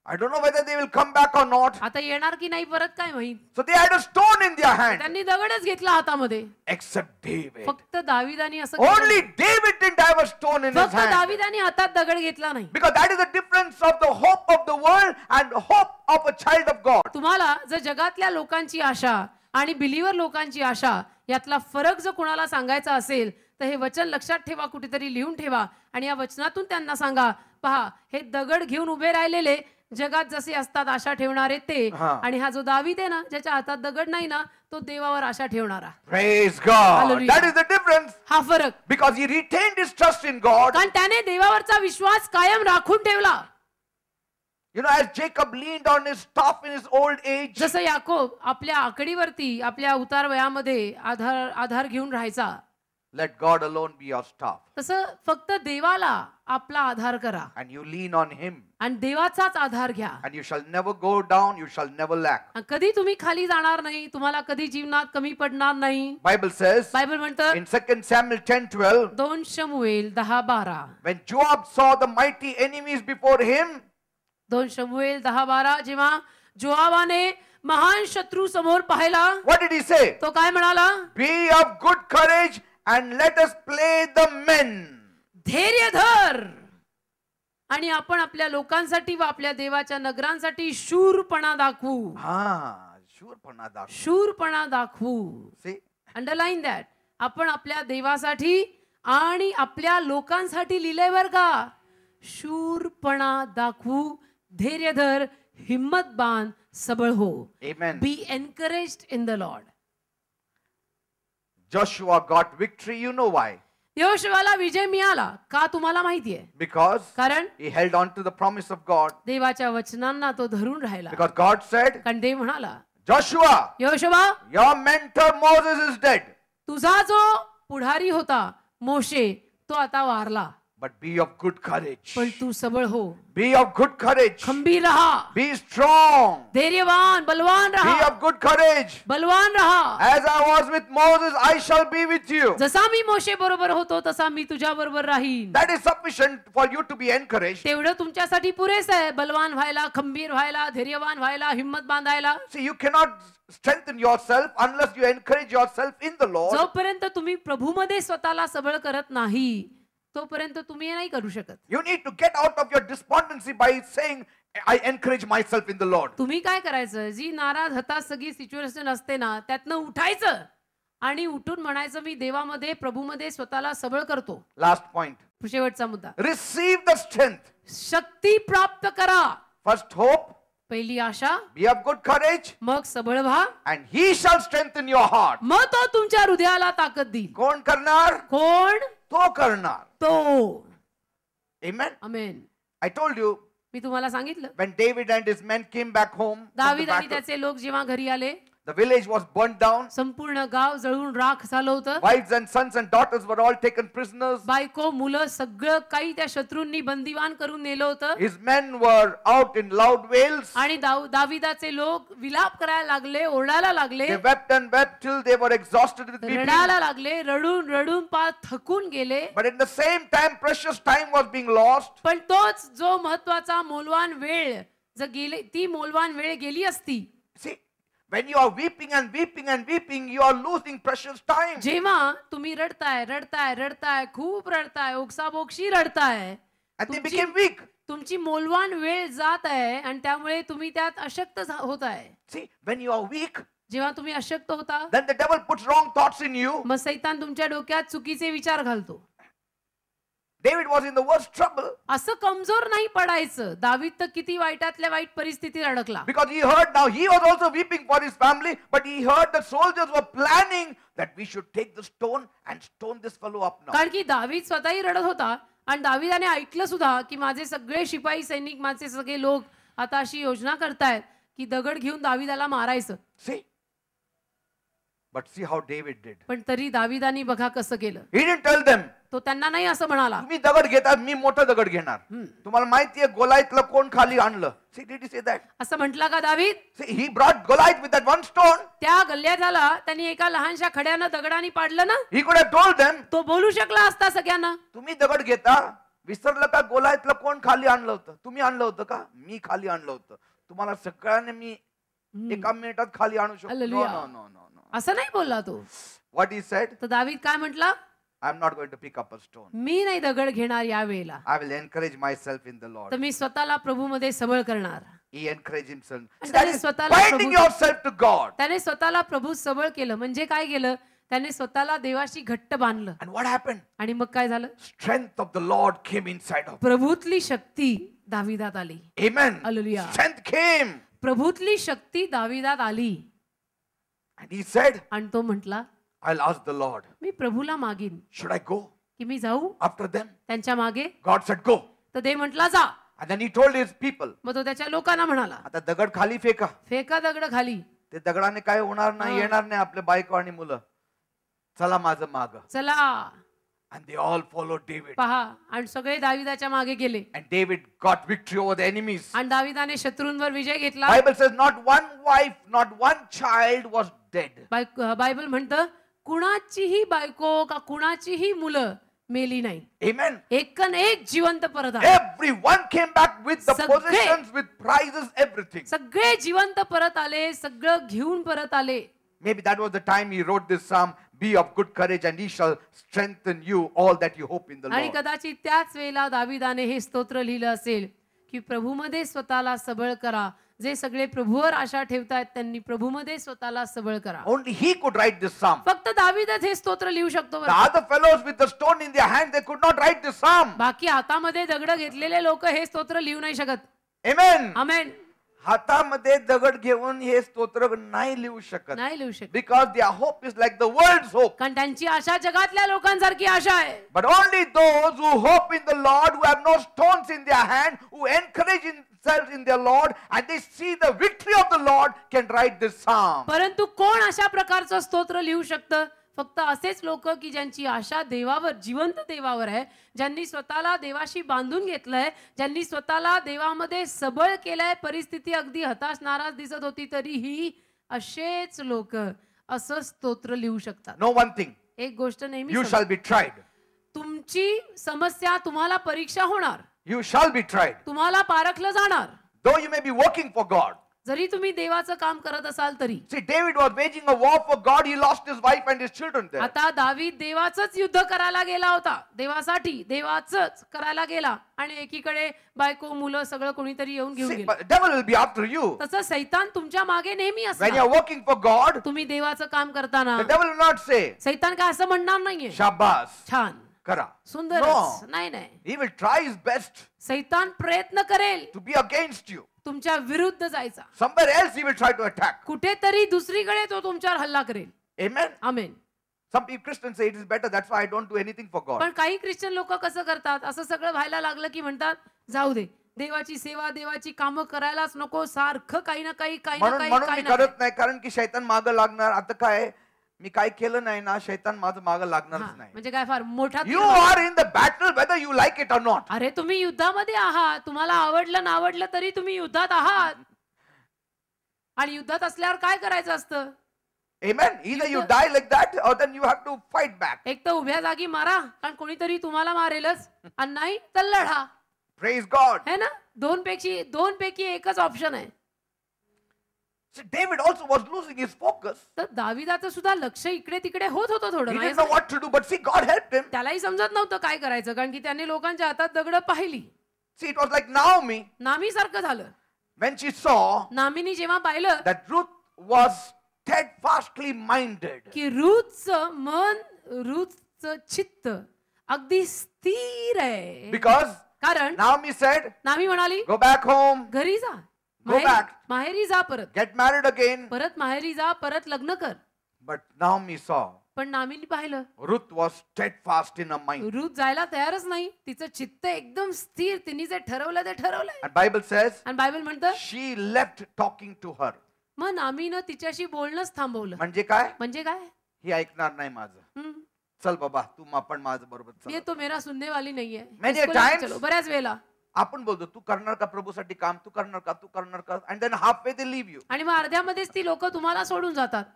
S1: I don't know whether they will come back or not. आता येणार की नाही परत काय माहित. So they had a stone in their hand. त्यांनी दगडच घेतला हातामध्ये.
S2: Except David.
S1: फक्त दाविदाने असं Only
S2: David didn't have a stone in his hand. फक्त
S1: दाविदाने हातात दगड घेतला नाही. Because that is the difference of the hope of the world and hope of a child of God. तुम्हाला जर जगातल्या लोकांची आशा आणि बिलीवर लोकांची आशा यातला फरक जर कोणाला सांगायचा असेल तर हे वचन लक्षात ठेवा कुठेतरी लिहून ठेवा आणि या वचनातून त्यांना सांगा पहा हे दगड घेऊन उभे राहिलेले जगात जसे असतात आशा ठेवणारे ते आणि हा जो दावी आहे ना ज्याच्या हातात दगड नाही ना तो देवावर आशा ठेवणारा
S2: प्रेज इज
S1: द डिफरन्स हा फरक because he retained his trust in God कारण त्याने देवावरचा विश्वास कायम राखून ठेवला You know, as Jacob leaned on his staff in his old age. जसं याकोब आपल्या आकडीवरती आपल्या उतार वयामध्ये आधार आधार घेऊन राहायचा
S2: let God alone be your staff.
S1: तसं फक्त देवाला आपला आधार करा. And you lean on him. आणि देवाचाच आधार घ्या.
S2: And you shall never go down, you shall never lack.
S1: कधी तुम्ही खाली जाणार नाही, तुम्हाला कधी जीवनात कमी पडणार नाही.
S2: Bible says. Bible म्हणतं. In 2 Samuel 10:12. 2 शमूएल 10:12. When
S1: Joab saw the mighty enemies before him. 2 शमूएल 10:12 जेव्हा जोआबाने महान शत्रू समोर पाहिला. What did he say? तो काय म्हणाला? Be of good courage and let us play the men धैर्य धर आणि आपण आपल्या लोकांसाठी व आपल्या देवाच्या नगरांसाठी शूरपणा दाखवू
S2: हा शूरपणा दाखवू
S1: शूरपणा दाखवू अंडरलाईन दॅट आपण आपल्या देवासाठी आणि आपल्या लोकांसाठी लिहिलंय बर का शूरपणा दाखवू धैर्य धर हिम्मत बांध सबळ हो be encourage in the Lord
S2: Joshua got victory. You know why?
S1: यशवाला विजय मिळाला का तुम्हाला माहिती आहे
S2: बिकॉज कारण he held on to the promise of God
S1: देवाच्या वचनांना तो धरून राहिला बिकॉज गॉड सेड कारण देव म्हणाला जोशुआ योशुआ your mentor Moses is dead तुझा जो पुढारी होता मोशे तो आता वारला but be
S2: of good courage पण तू सबळ हो बी ऑफ गुड courage. खंबीर रहा बी स्ट्रॉंग
S1: धैर्यवान बलवान रहा Be ऑफ गुड courage. बलवान रहा as I was with Moses, I shall be with you जसा मी मोशे बरोबर होतो तसा मी तुझ्या बरोबर राहीन that is sufficient for you to be encourage तेवढं तुमच्यासाठी पुरेसं आहे बलवान व्हायला खंबीर व्हायला धैर्यवान व्हायला हिम्मत बांधायला See, you cannot strengthen yourself unless you encourage yourself in the Lord. जोपर्यंत तुम्ही प्रभूमध्ये स्वतःला सबळ करत नाही तोपर्यंत तुम्ही नाही करू शकत
S2: you need to get out of your despondency by saying I encourage my self in the Lord
S1: तुम्ही काय करायचं जी नाराज हता सगळी सिच्युएशन असते ना त्यातनं उठायचं आणि उठून म्हणायचं मी देवामध्ये प्रभूमध्ये स्वतःला सबळ करतो
S2: लास्ट पॉइंट
S1: शेवटचा मुद्दा रिसीव्ह द स्ट्रेंथ शक्ती प्राप्त करा फर्स्ट होप पहिली आशा बी ऑफ गुड करेज मग सबळ व्हा and he shall strength in your heart मग तो तुमच्या
S2: हृदयाला ताकद देईल कोण करणार कोण तो करणार तो Amen. Amen. I told you. तुम्हाला सांगितलं When David and his men came back
S1: home, David and his आणि त्याचे लोक जेव्हा घरी आले the village was burnt down. संपूर्ण गाव जळून राख झालं Wives and sons and daughters were all taken prisoners. बायको मुलं सगळं काही त्या शत्रूंनी बंदीवान करून नेलं His men were out in loud wails. आणि se log vilap करायला lagle ओरडायला lagle. They
S2: wept and wept till they were exhausted with
S1: weeping. रडायला lagle radun radun pa thakun gele. But in the same time precious time was being lost. पण jo जो cha मौल्यवान वेळ जर gele ती मौल्यवान वेळ गेली asti. See when you are weeping and weeping and weeping, you are losing precious time. जेव्हा तुम्ही रडताय रडताय रडताय खूप रडताय ओक्साबोक्षी रडताय And they became weak. तुमची मौल्यवान वेळ जात आहे and त्यामुळे तुम्ही त्यात अशक्त होत आहे See, when you are weak, जेव्हा तुम्ही अशक्त होता then the devil puts wrong thoughts in you. मग तुमच्या डोक्यात चुकीचे विचार घालतो David was in the worst trouble असं कमजोर नाही पडायचं दावीद तर किती वाईटातल्या वाईट परिस्थितीत अडकला बिकॉज ही हर्ड नाव he was also weeping for his family but he heard the soldiers were planning that
S2: we should take the stone and stone this follow up कारण
S1: की दावीद स्वतःही रडत होता आणि दाविदाने ऐकलं सुद्धा की माझे सगळे शिपाई सैनिक माझे सगळे लोक आता अशी योजना करतायत की दगड घेऊन दाविदाला मारायचं
S2: but see how David did
S1: पण तरी दाविदानी बघा कसं केलं
S2: ही डिड टेल देम
S1: तो त्यांना नाही असं म्हणाला मी दगड घेता मी
S2: मोठा दगड घेणार तुम्हाला माहिती आहे कोण खाली आणलं
S1: सी टी से दॅट असं म्हटला का दावीद he brought Goliath with one stone त्या गल्ल्या झाला त्यांनी एका लहानशा खड्यानं दगडाने पाडलं ना ही कुड टोल देम तो बोलू शकला असता सगळ्यांना तुम्ही दगड घेता
S2: विसरलं का गोलायतलं कोण खाली आणलं होतं तुम्ही आणलं होतं का मी खाली आणलं होतं तुम्हाला सगळ्यांनी मी एका मिनिटात खाली आणू शकतो नो नो नो
S1: असं नाही बोलला तो व्हॉट इज सेड तर दावीद काय म्हटला
S2: I am not going to pick up a stone
S1: मी नाही दगड घेणार या वेळेला
S2: I will encourage my self in the Lord तर
S1: मी स्वतःला प्रभू मध्ये सबळ करणार
S2: ही एनकरेज हिमसेल्फ
S1: त्याने स्वतःला योरसेल्फ टू गॉड त्याने स्वतःला प्रभू सबळ केलं म्हणजे काय केलं त्याने स्वतःला देवाशी घट्ट बांधलं अँड व्हॉट हॅपन आणि मग काय झालं
S2: strength of the Lord came inside of
S1: प्रभूतली शक्ती दाविदात आली आमेन हालेलुया स्ट्रेंथ केम प्रभूतली शक्ती दाविदात आली And he said, आणि तो म्हटला
S2: I'll ask the Lord.
S1: Me प्रभूला मागीन Should I go की मी जाऊ after them? त्यांच्या मागे God said, Go. तर देव म्हटला जा
S2: And then he told his people,
S1: मग तो त्याच्या लोकांना म्हणाला
S2: आता दगड खाली फेका
S1: फेका दगड खाली
S2: ते दगडाने काय होणार नाही येणार नाही आपले बायको आणि मुलं चला माझं माग चला And they all followed David.
S1: पहा आणि सगळे दाविदाच्या मागे गेले. And
S2: David got victory over the enemies.
S1: आणि दाविदाने शत्रूंवर विजय घेतला. Bible says not one wife, not one child was dead. Bible म्हणतं कुणाचीही बायको का कुणाचीही मुलं मेली नाही Amen. एकन एक जिवंत परत everyone came back with the possessions with prizes everything सगळे जिवंत परत आले सगळं घेऊन परत आले maybe that was the time he wrote this psalm
S2: be of good courage and he shall strengthen you all that you hope in the आणि
S1: कदाचित त्याच वेळेला दाविदाने हे स्तोत्र लिहिलं असेल की प्रभूमध्ये स्वतःला सबळ करा जे सगळे प्रभूवर आशा ठेवतात त्यांनी प्रभूमध्ये स्वतःला सबळ करा
S2: ओनली ही कुड राईट दिस साम
S1: फक्त दावीदच हे स्तोत्र लिहू शकतो other fellows with the stone in their hand they could not right दिस साम बाकी हातामध्ये दगड घेतलेले लोक हे स्तोत्र लिहू नाही शकत आमेन आमेन हातामध्ये
S2: दगड घेऊन हे स्तोत्र नाही लिहू शकत नाही लिहू शकत because their hope is like the world hope कारण त्यांची आशा जगातल्या
S1: लोकांसारखी आशा आहे
S2: but only those who hope in the Lord who have no stones in their hand who encourage in in their Lord and they see the victory
S1: of the Lord can write this psalm. परंतु कोण अशा प्रकारचं स्तोत्र लिहू शकतं फक्त असेच लोक की ज्यांची आशा देवावर जिवंत देवावर आहे ज्यांनी स्वतःला देवाशी बांधून घेतलंय ज्यांनी स्वतःला देवामध्ये सबळ केलंय परिस्थिती अगदी हताश नाराज दिसत होती तरीही असेच लोक असं स्तोत्र लिहू शकतात नो वन थिंग एक गोष्ट नेहमी यू शाल बी ट्राईड तुमची समस्या तुम्हाला परीक्षा होणार यू शाल बी ट्राईड तुम्हाला पारखलं जाणार though you may be working for God जरी तुम्ही देवाचं काम करत असाल तरी see David was waging a war for God he lost his wife and his children आता दावीद देवाच युद्ध करायला गेला होता देवासाठी देवाचंच करायला गेला आणि एकीकडे बायको मुलं सगळं कोणीतरी येऊन घेऊन devil will be after you तसं सैतान तुमच्या मागे नेहमी असतो वर्किंग फॉर गॉड तुम्ही देवाचं काम करताना डबल विल नॉट से सैतान काय असं म्हणणार नाहीये शाबास छान करा सुंदर नाही नाही he will try his best सैतान प्रयत्न करेल टू बी अगेन्स्ट यू तुमच्या विरुद्ध जायचा somewhere else he will try to attack कुठेतरी दुसरीकडे तो तुमच्यावर हल्ला करेल amen amen
S2: some people Christian say it is better that's why I don't do anything for God पण
S1: काही ख्रिश्चन लोक कसं करतात असं सगळं व्हायला लागलं की म्हणतात जाऊ दे देवाची सेवा देवाची कामं करायलाच नको सारखं काही ना काही काही ना काही करत
S2: नाही कारण की शैतान मागं लागणार आता काय मी काय केलं नाही ना
S1: शैतान माझं माग लागणारच नाही म्हणजे काय फार मोठा you are in the battle whether you like it or not अरे तुम्ही युद्धामध्ये आहात तुम्हाला आवडलं ना आवडलं तरी तुम्ही युद्धात आहात आणि युद्धात असल्यावर काय करायचं असतं Amen. Either you die like that or then you have to fight back. एक तर उभ्या जागी मारा कारण कोणीतरी तुम्हाला मारेलच आणि नाही तर लढा. Praise गॉड है ना? दोन पैकी दोन पैकी एकच ऑप्शन आहे. David also was losing his focus. तर दाविदाचं सुद्धा लक्ष इकडे तिकडे होत होतं He थोडं didn't know what to do, but see, God helped him. त्यालाही समजत नव्हतं काय करायचं कारण की त्याने लोकांच्या हातात दगड पाहिली See, it was like मी नामी सारखं झालं when she saw नामिनी जेव्हा पाहिलं that Ruth was fastly minded की रूथचं मन रूथचं चित्त अगदी स्थिर आहे बिकॉज कारण Naomi said, नामी म्हणाली Go back home. घरी जा माहेरी- जा परत गेट मॅरिड अगेन परत माहेरी जा परत लग्न कर
S2: बट नाव मी सॉ
S1: पण नामिनी पाहिलं
S2: Ruth was steadfast in mind
S1: Ruth जायला तयारच नाही तिचं चित्त एकदम स्थिर तिने जे ठरवलं ते ठरवलं
S2: बायबल Bible आणि बायबल म्हणतं she left talking to her
S1: मग नामीनं तिच्याशी बोलणंच थांबवलं म्हणजे काय म्हणजे काय
S2: हे ऐकणार नाही माझं चल बाबा तू आपण माझं बरोबर ये
S1: तो मेरा सुनने वाली नाहीये आहे चलो बऱ्याच वेळेला
S2: आपण बोलतो तू करणार का प्रभूसाठी काम तू करणार का तू करणार का and then half way they
S1: leave you आणि मग अर्ध्यामध्येच ती लोक तुम्हाला सोडून जातात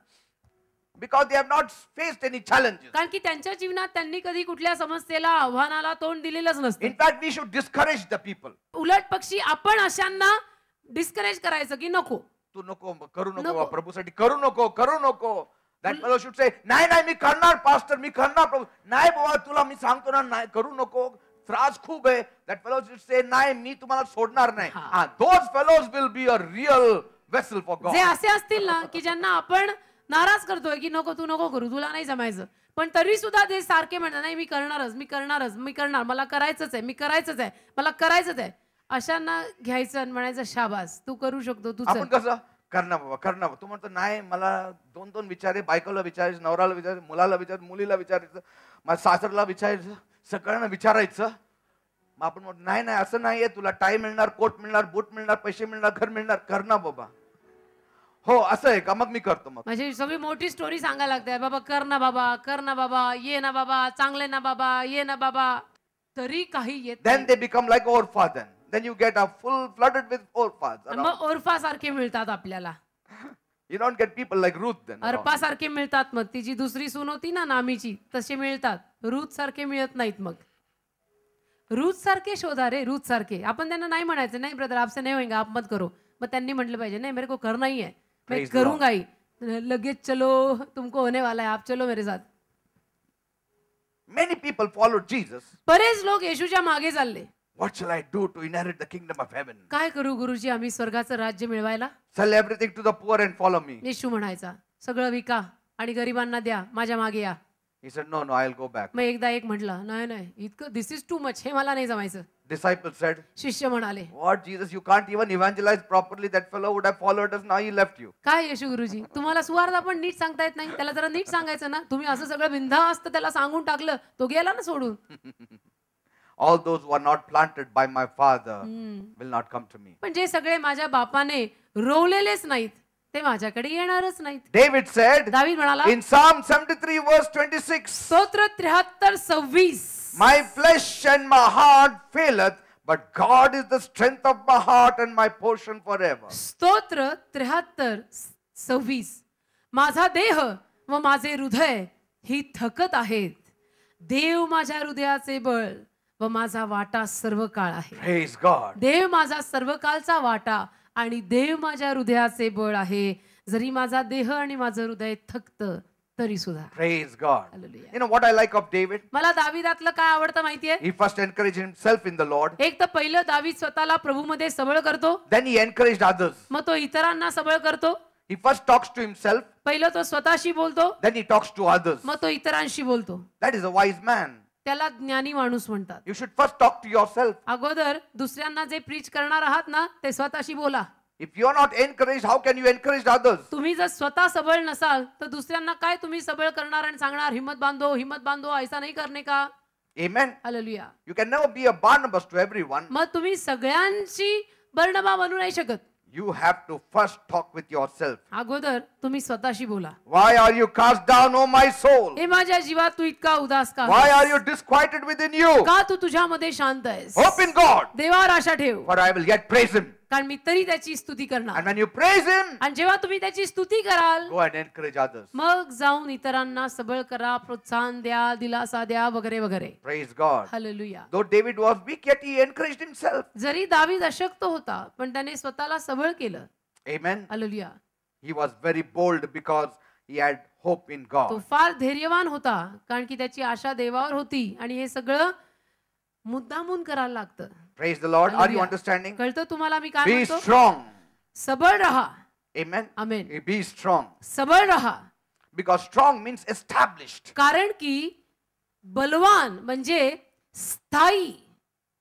S1: because they have not faced any challenges कारण की त्यांच्या जीवनात त्यांनी कधी कुठल्या समस्येला आव्हानाला तोंड दिलेलंच नसतं in fact we should discourage the people उलट पक्षी आपण अशांना डिस्करेज करायचं की नको
S2: तू नको करू नको प्रभूसाठी करू नको करू नको शुड से नाही नाही मी करणार पास्टर मी करणार प्रभू नाही बाबा तुला मी सांगतो ना नाही करू नको त्रास खूप आहे दॅट फेलोज विल से नाही मी तुम्हाला सोडणार नाही हा those fellows will be a real vessel
S1: for God जे असे असतील ना की ज्यांना आपण नाराज करतोय की नको तू नको करू तुला नाही जमायचं पण तरी सुद्धा ते सारखे म्हणतात नाही मी करणारच मी करणारच मी करणार मला करायचंच आहे मी करायचंच आहे मला करायचंच आहे अशांना घ्यायचं आणि म्हणायचं शाबास तू करू शकतो तू आपण कसं
S2: करणार बाबा करणार तू म्हणतो नाही मला दोन दोन विचारे बायकोला विचारायचं नवराला विचारायचं मुलाला विचार मुलीला विचारायचं माझ्या सासरला विचारायचं सगळ्यांना विचारायचं मग आपण नाही नाही असं नाहीये तुला टाय मिळणार कोट मिळणार बूट मिळणार पैसे मिळणार घर मिळणार कर ना बाबा हो असं आहे का मग मी करतो मग
S1: म्हणजे सगळी मोठी स्टोरी सांगायला लागते बाबा कर ना बाबा कर ना बाबा ये ना बाबा चांगले ना बाबा ये ना बाबा तरी काही येत then they
S2: become like Orpah then then you get a full flooded with Orpah
S1: मग ओरफा सारखे मिळतात आपल्याला
S2: You don't get people like Ruth then. Arpa
S1: सारखे मिळतात मग तिची दुसरी सून होती ना नामीची तसे मिळतात रूथ सारखे मिळत नाहीत मग रूथ सारखे शोधा रे रूथ सारखे आपण त्यांना नाही म्हणायचं नाही ब्रदर आपसे नाही होईंगा आप मत करो मग त्यांनी म्हटलं पाहिजे नाही मेरे को घर नाही आहे मैं करूंगा ही लगेच चलो तुमको होने वाला है आप चलो मेरे साथ
S2: मेनी पीपल फॉलो जीसस
S1: बरेच लोक येशूच्या मागे चालले
S2: What shall I do to inherit the kingdom of heaven?
S1: काय करू गुरुजी आम्ही स्वर्गाचं राज्य मिळवायला
S2: Sell everything to the poor and follow me.
S1: येशू म्हणायचा सगळं विका आणि गरिबांना द्या माझ्या मागे या
S2: He said, No, no, I'll go back.
S1: मी एकदा एक म्हटला नाही नाही इतकं दिस इज टू मच हे मला नाही जमायचं
S2: Disciple said, शिष्य म्हणाले What, Jesus, you can't even evangelize properly. That fellow would have followed us. Now he left you.
S1: काय येशू गुरुजी तुम्हाला सुवार्थ पण नीट सांगता येत नाही त्याला जरा नीट सांगायचं ना तुम्ही असं सगळं असतं त्याला सांगून टाकलं तो गेला ना सोडून
S2: who are वर planted by by my father will not come to me
S1: पण जे सगळे माझ्या बापाने रोवलेलेच नाहीत ते माझ्याकडे येणारच नाहीत
S2: डेव्हिड सेड दावीद म्हणाला इन साम 73 वर्स
S1: 26 स्तोत्र 73 26
S2: my flesh and my heart faileth but God is the strength of my heart and my portion forever
S1: स्तोत्र 73 26 माझा देह व माझे हृदय ही थकत आहेत देव माझ्या हृदयाचे बळ व माझा वाटा सर्व काळ
S2: आहे
S1: देव माझा सर्व वाटा आणि देव माझ्या हृदयाचे बळ आहे जरी माझा देह आणि माझं हृदय थकत तरी सुद्धा
S2: praise God you know what I of David
S1: मला दावीदातलं काय आवडतं माहितीये he
S2: first encourage himself in the Lord
S1: एक तर पहिलं दावीद स्वतःला प्रभू मध्ये सबळ करतो
S2: देन ही एनकरेज अदर्स
S1: मग तो इतरांना सबळ करतो he first talks to himself पहिलं तो स्वतःशी बोलतो then he talks to others मग तो इतरांशी बोलतो that is a wise man त्याला ज्ञानी माणूस म्हणतात you should first talk to your अगोदर दुसऱ्यांना जे प्रीच करणार आहात ना ते स्वतःशी बोला if you are not encourage how can you encourage others तुम्ही जर स्वतः सबळ नसाल तर दुसऱ्यांना काय तुम्ही सबळ करणार आणि सांगणार हिम्मत बांधो हिम्मत बांधो ऐसा नाही करणे का
S2: Amen. Hallelujah. You can never be a Barnabas to everyone.
S1: मग तुम्ही सगळ्यांची बर्णबा बनू नाही शकत
S2: you have to first talk with yourself.
S1: अगोदर तुम्ही स्वतःशी बोला.
S2: Why are you cast down, O my soul?
S1: हे माझ्या जीवा तू इतका उदास का? Why are you disquieted within you? का तू तुझ्यामध्ये शांत आहेस? Hope in God. देवावर आशा ठेव. For I will yet praise Him. कारण मी तरी त्याची स्तुती करणार यू आणि जेव्हा तुम्ही त्याची स्तुती कराल गो मग जाऊन इतरांना सबळ करा प्रोत्साहन द्या दिलासा द्या वगैरे वगैरे
S2: प्रेज गॉड दो डेव्हिड
S1: जरी दावीद अशक्त होता पण त्याने स्वतःला सबळ केलं
S2: Amen. He was very bold because he had hope in God तो
S1: फार धैर्यवान होता कारण की त्याची आशा देवावर होती आणि हे सगळं मुद्दामून करायला लागतं
S2: Praise the Lord. Are you understanding?
S1: Eh, be strong. सबळ
S2: Amen. Amen. Be strong. सबळ Because strong means established. कारण की बलवान मंजे स्थाई.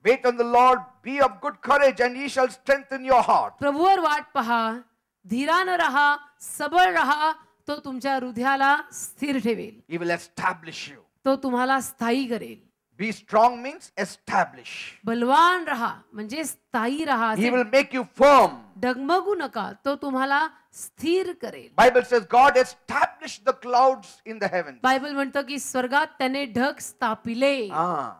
S2: Wait on the
S1: Lord, be of good courage and he shall strengthen your heart. प्रभूवर वाट पहा, न रहा सबर रहा तो तुमच्या हृदयाला स्थिर ठेवेल.
S2: He will establish you.
S1: तो तुम्हाला स्थाई करेल.
S2: Be strong means establish.
S1: बलवान रहा म्हणजे स्थायी रहा He will make
S2: you firm.
S1: डगमगू नका तो तुम्हाला स्थिर करेल.
S2: Bible says God established
S1: the clouds in the heavens. Bible म्हणतो की स्वर्गात त्याने ढग स्थापिले. Ah.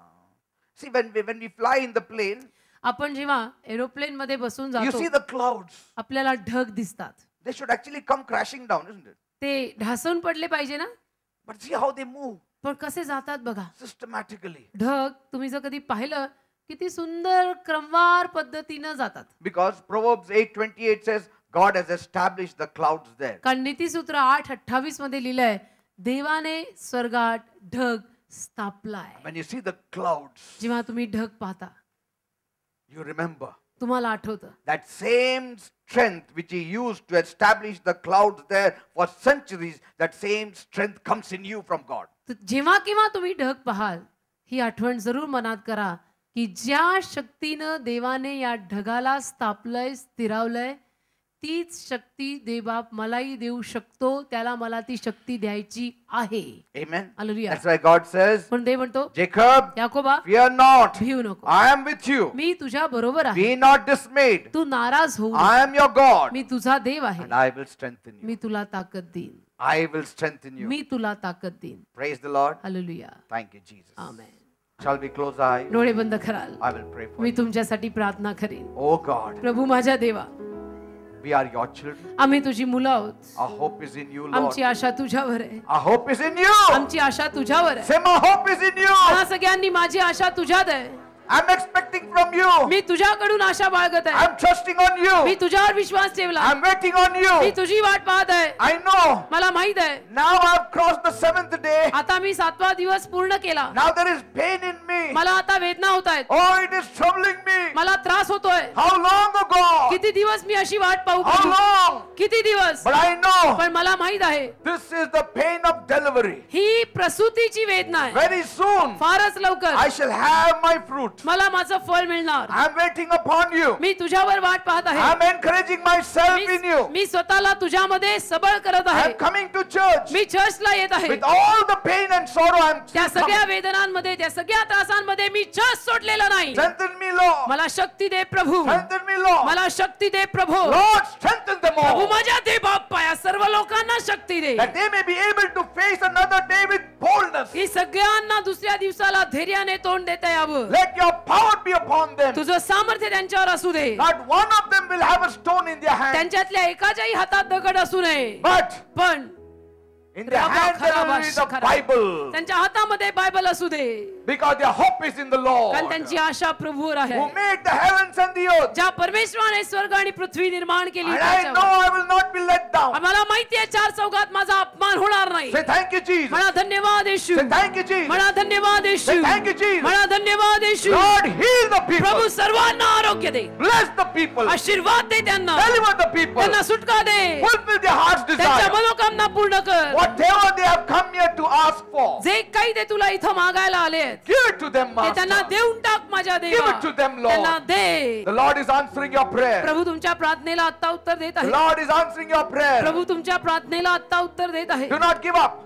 S1: See when we, when we fly in the plane आपण जेव्हा एरोप्लेन मध्ये बसून you जातो see the clouds. आपल्याला ढग दिसतात. They should actually come crashing down, isn't it? ते ढासून पडले पाहिजे ना But see how they move. पण कसे जातात बघा सिस्टमॅटिकली ढग तुम्ही जर कधी पाहिलं किती सुंदर क्रमवार पद्धतीनं जातात
S2: because twenty 8:28 says God has establish the clouds कारण
S1: कण्णिती सूत्र 8:28 मध्ये लिहिलंय देवाने स्वर्गात ढग स्थापलाय
S2: when you see the clouds
S1: जेव्हा तुम्ही ढग पाहता
S2: यू रिमेंबर
S1: तुम्हाला आठवतं
S2: that same strength which he used to establish the clouds there for centuries that same strength comes in you from God
S1: जेव्हा केव्हा तुम्ही ढग पाहाल ही आठवण जरूर मनात करा की ज्या शक्तीनं देवाने या ढगाला स्थापलंय स्थिरावलंय तीच शक्ती देबाप मलाही देऊ शकतो त्याला मला ती शक्ती द्यायची आहे Amen. Hallelujah. That's पण देव म्हणतो Jacob, याकोबा fear not. नको आय एम विथ यू मी तुझ्या बरोबर आहे. Not not dismayed. तू नाराज होऊ आय एम your गॉड मी तुझा देव आहे.
S2: And विल will मी
S1: तुला ताकद देईन
S2: I will strengthen you. मी
S1: तुला ताकद देईन
S2: Praise the Lord. Hallelujah. Thank you, Jesus. Amen. Shall we close our eyes? डोळे बंद कराल I will pray for you. मी
S1: तुमच्यासाठी प्रार्थना करीन
S2: Oh God,
S1: प्रभू माझ्या देवा
S2: we are your children.
S1: आम्ही तुझी मुलं आहोत
S2: Our hope is in you, Lord. आमची
S1: आशा तुझ्यावर आहे Our hope is in you. आमची आशा तुझ्यावर आहे Same hope is in you. हा सगळ्यांनी माझी आशा तुझ्यात आहे I'm expecting from you. मी तुझ्याकडून आशा बाळगत आहे. I'm trusting on you. मी तुझ्यावर विश्वास ठेवला. I'm waiting on you. मी तुझी वाट पाहत आहे. I know. मला माहित आहे. Now I've crossed the seventh day. आता मी सातवा दिवस पूर्ण केला. Now there is pain in me. मला आता वेदना होत आहेत. Oh, it is troubling me. मला त्रास होतोय. How long ago? किती दिवस मी अशी वाट पाहू? How long? किती दिवस? But I know. पण मला माहित आहे. This is the pain of delivery. ही प्रसूतीची वेदना आहे. Very soon. फारच लवकर. I shall have my fruit. मला माझं फळ मिळणार I am waiting upon you मी तुझ्यावर वाट पाहत आहे I am encouraging my self in you मी स्वतःला तुझ्यामध्ये सबळ करत आहे I am coming to church मी चर्चला येत आहे with all the pain and sorrow I am त्या सगळ्या वेदनांमध्ये त्या सगळ्या त्रासांमध्ये मी चर्च सोडलेला नाही स्ट्रेंथन मी लॉर्ड मला शक्ती दे प्रभू स्ट्रेंथन मी लॉर्ड मला शक्ती दे प्रभू लॉर्ड स्ट्रेंथन मोर प्रभू माझ्या दे सर्व लोकांना शक्ती दे that they may be able to face another day with boldness ही सगळ्यांना दुसऱ्या दिवसाला धैर्याने तोंड देता यावं let your power be upon them तुझं सामर्थ्य त्यांच्यावर असू दे not one of them will have a stone in their hand त्यांच्यातल्या एकाच्याही हातात दगड असू नये but पण In their hands there is the Bible. त्यांच्या हातामध्ये बायबल असू दे. Because their hope is in the Lord. कारण त्यांची आशा प्रभूवर आहे. Who made the heavens and the earth. ज्या परमेश्वराने स्वर्ग आणि पृथ्वी निर्माण केली त्याच्यावर. And I know I will not be let down. आम्हाला माहिती आहे चार चौघात माझा अपमान होणार नाही. Say thank you Jesus. म्हणा धन्यवाद येशू. Say thank you Jesus. म्हणा धन्यवाद येशू. Say thank you Jesus. म्हणा धन्यवाद येशू. Lord heal the people. प्रभू सर्वांना आरोग्य दे. Bless the people. आशीर्वाद दे त्यांना. Deliver the people. त्यांना सुटका दे. Fulfill their heart's desire. त्यांच्या मनोकामना पूर्ण कर. whatever they have come here to ask for जे काही ते तुला इथं मागायला आले give it to them master त्यांना देऊन टाक माझ्या देवा give it to them lord त्यांना दे the lord
S2: is answering your prayer प्रभु
S1: तुमच्या प्रार्थनेला आता उत्तर देत आहे the lord is answering your prayer प्रभु तुमच्या प्रार्थनेला आता उत्तर देत आहे do not give up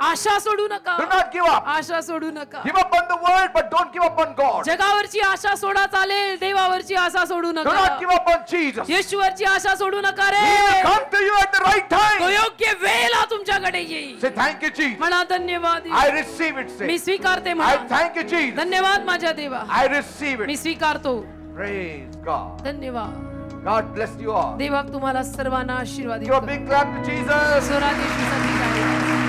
S1: आशा सोडू नका डू नॉट गिव अप आशा सोडू नका give up on the world but don't give up on God जगावरची आशा सोडा चालेल देवावरची आशा सोडू नका do not give up on Jesus येशूवरची आशा सोडू नका रे come to you at the right time तो योग्य वेळा तुमच्याकडे येईल से थैंक यू जी मला धन्यवाद दे आई रिसीव इट से मी स्वीकारते मला आई थैंक यू जी धन्यवाद माझ्या देवा आई रिसीव इट मी स्वीकारतो प्रेज गॉड धन्यवाद God bless you all. देवा तुम्हाला सर्वांना आशीर्वाद देतो. Give a big clap to Jesus. सर्वांना आशीर्वाद देतो.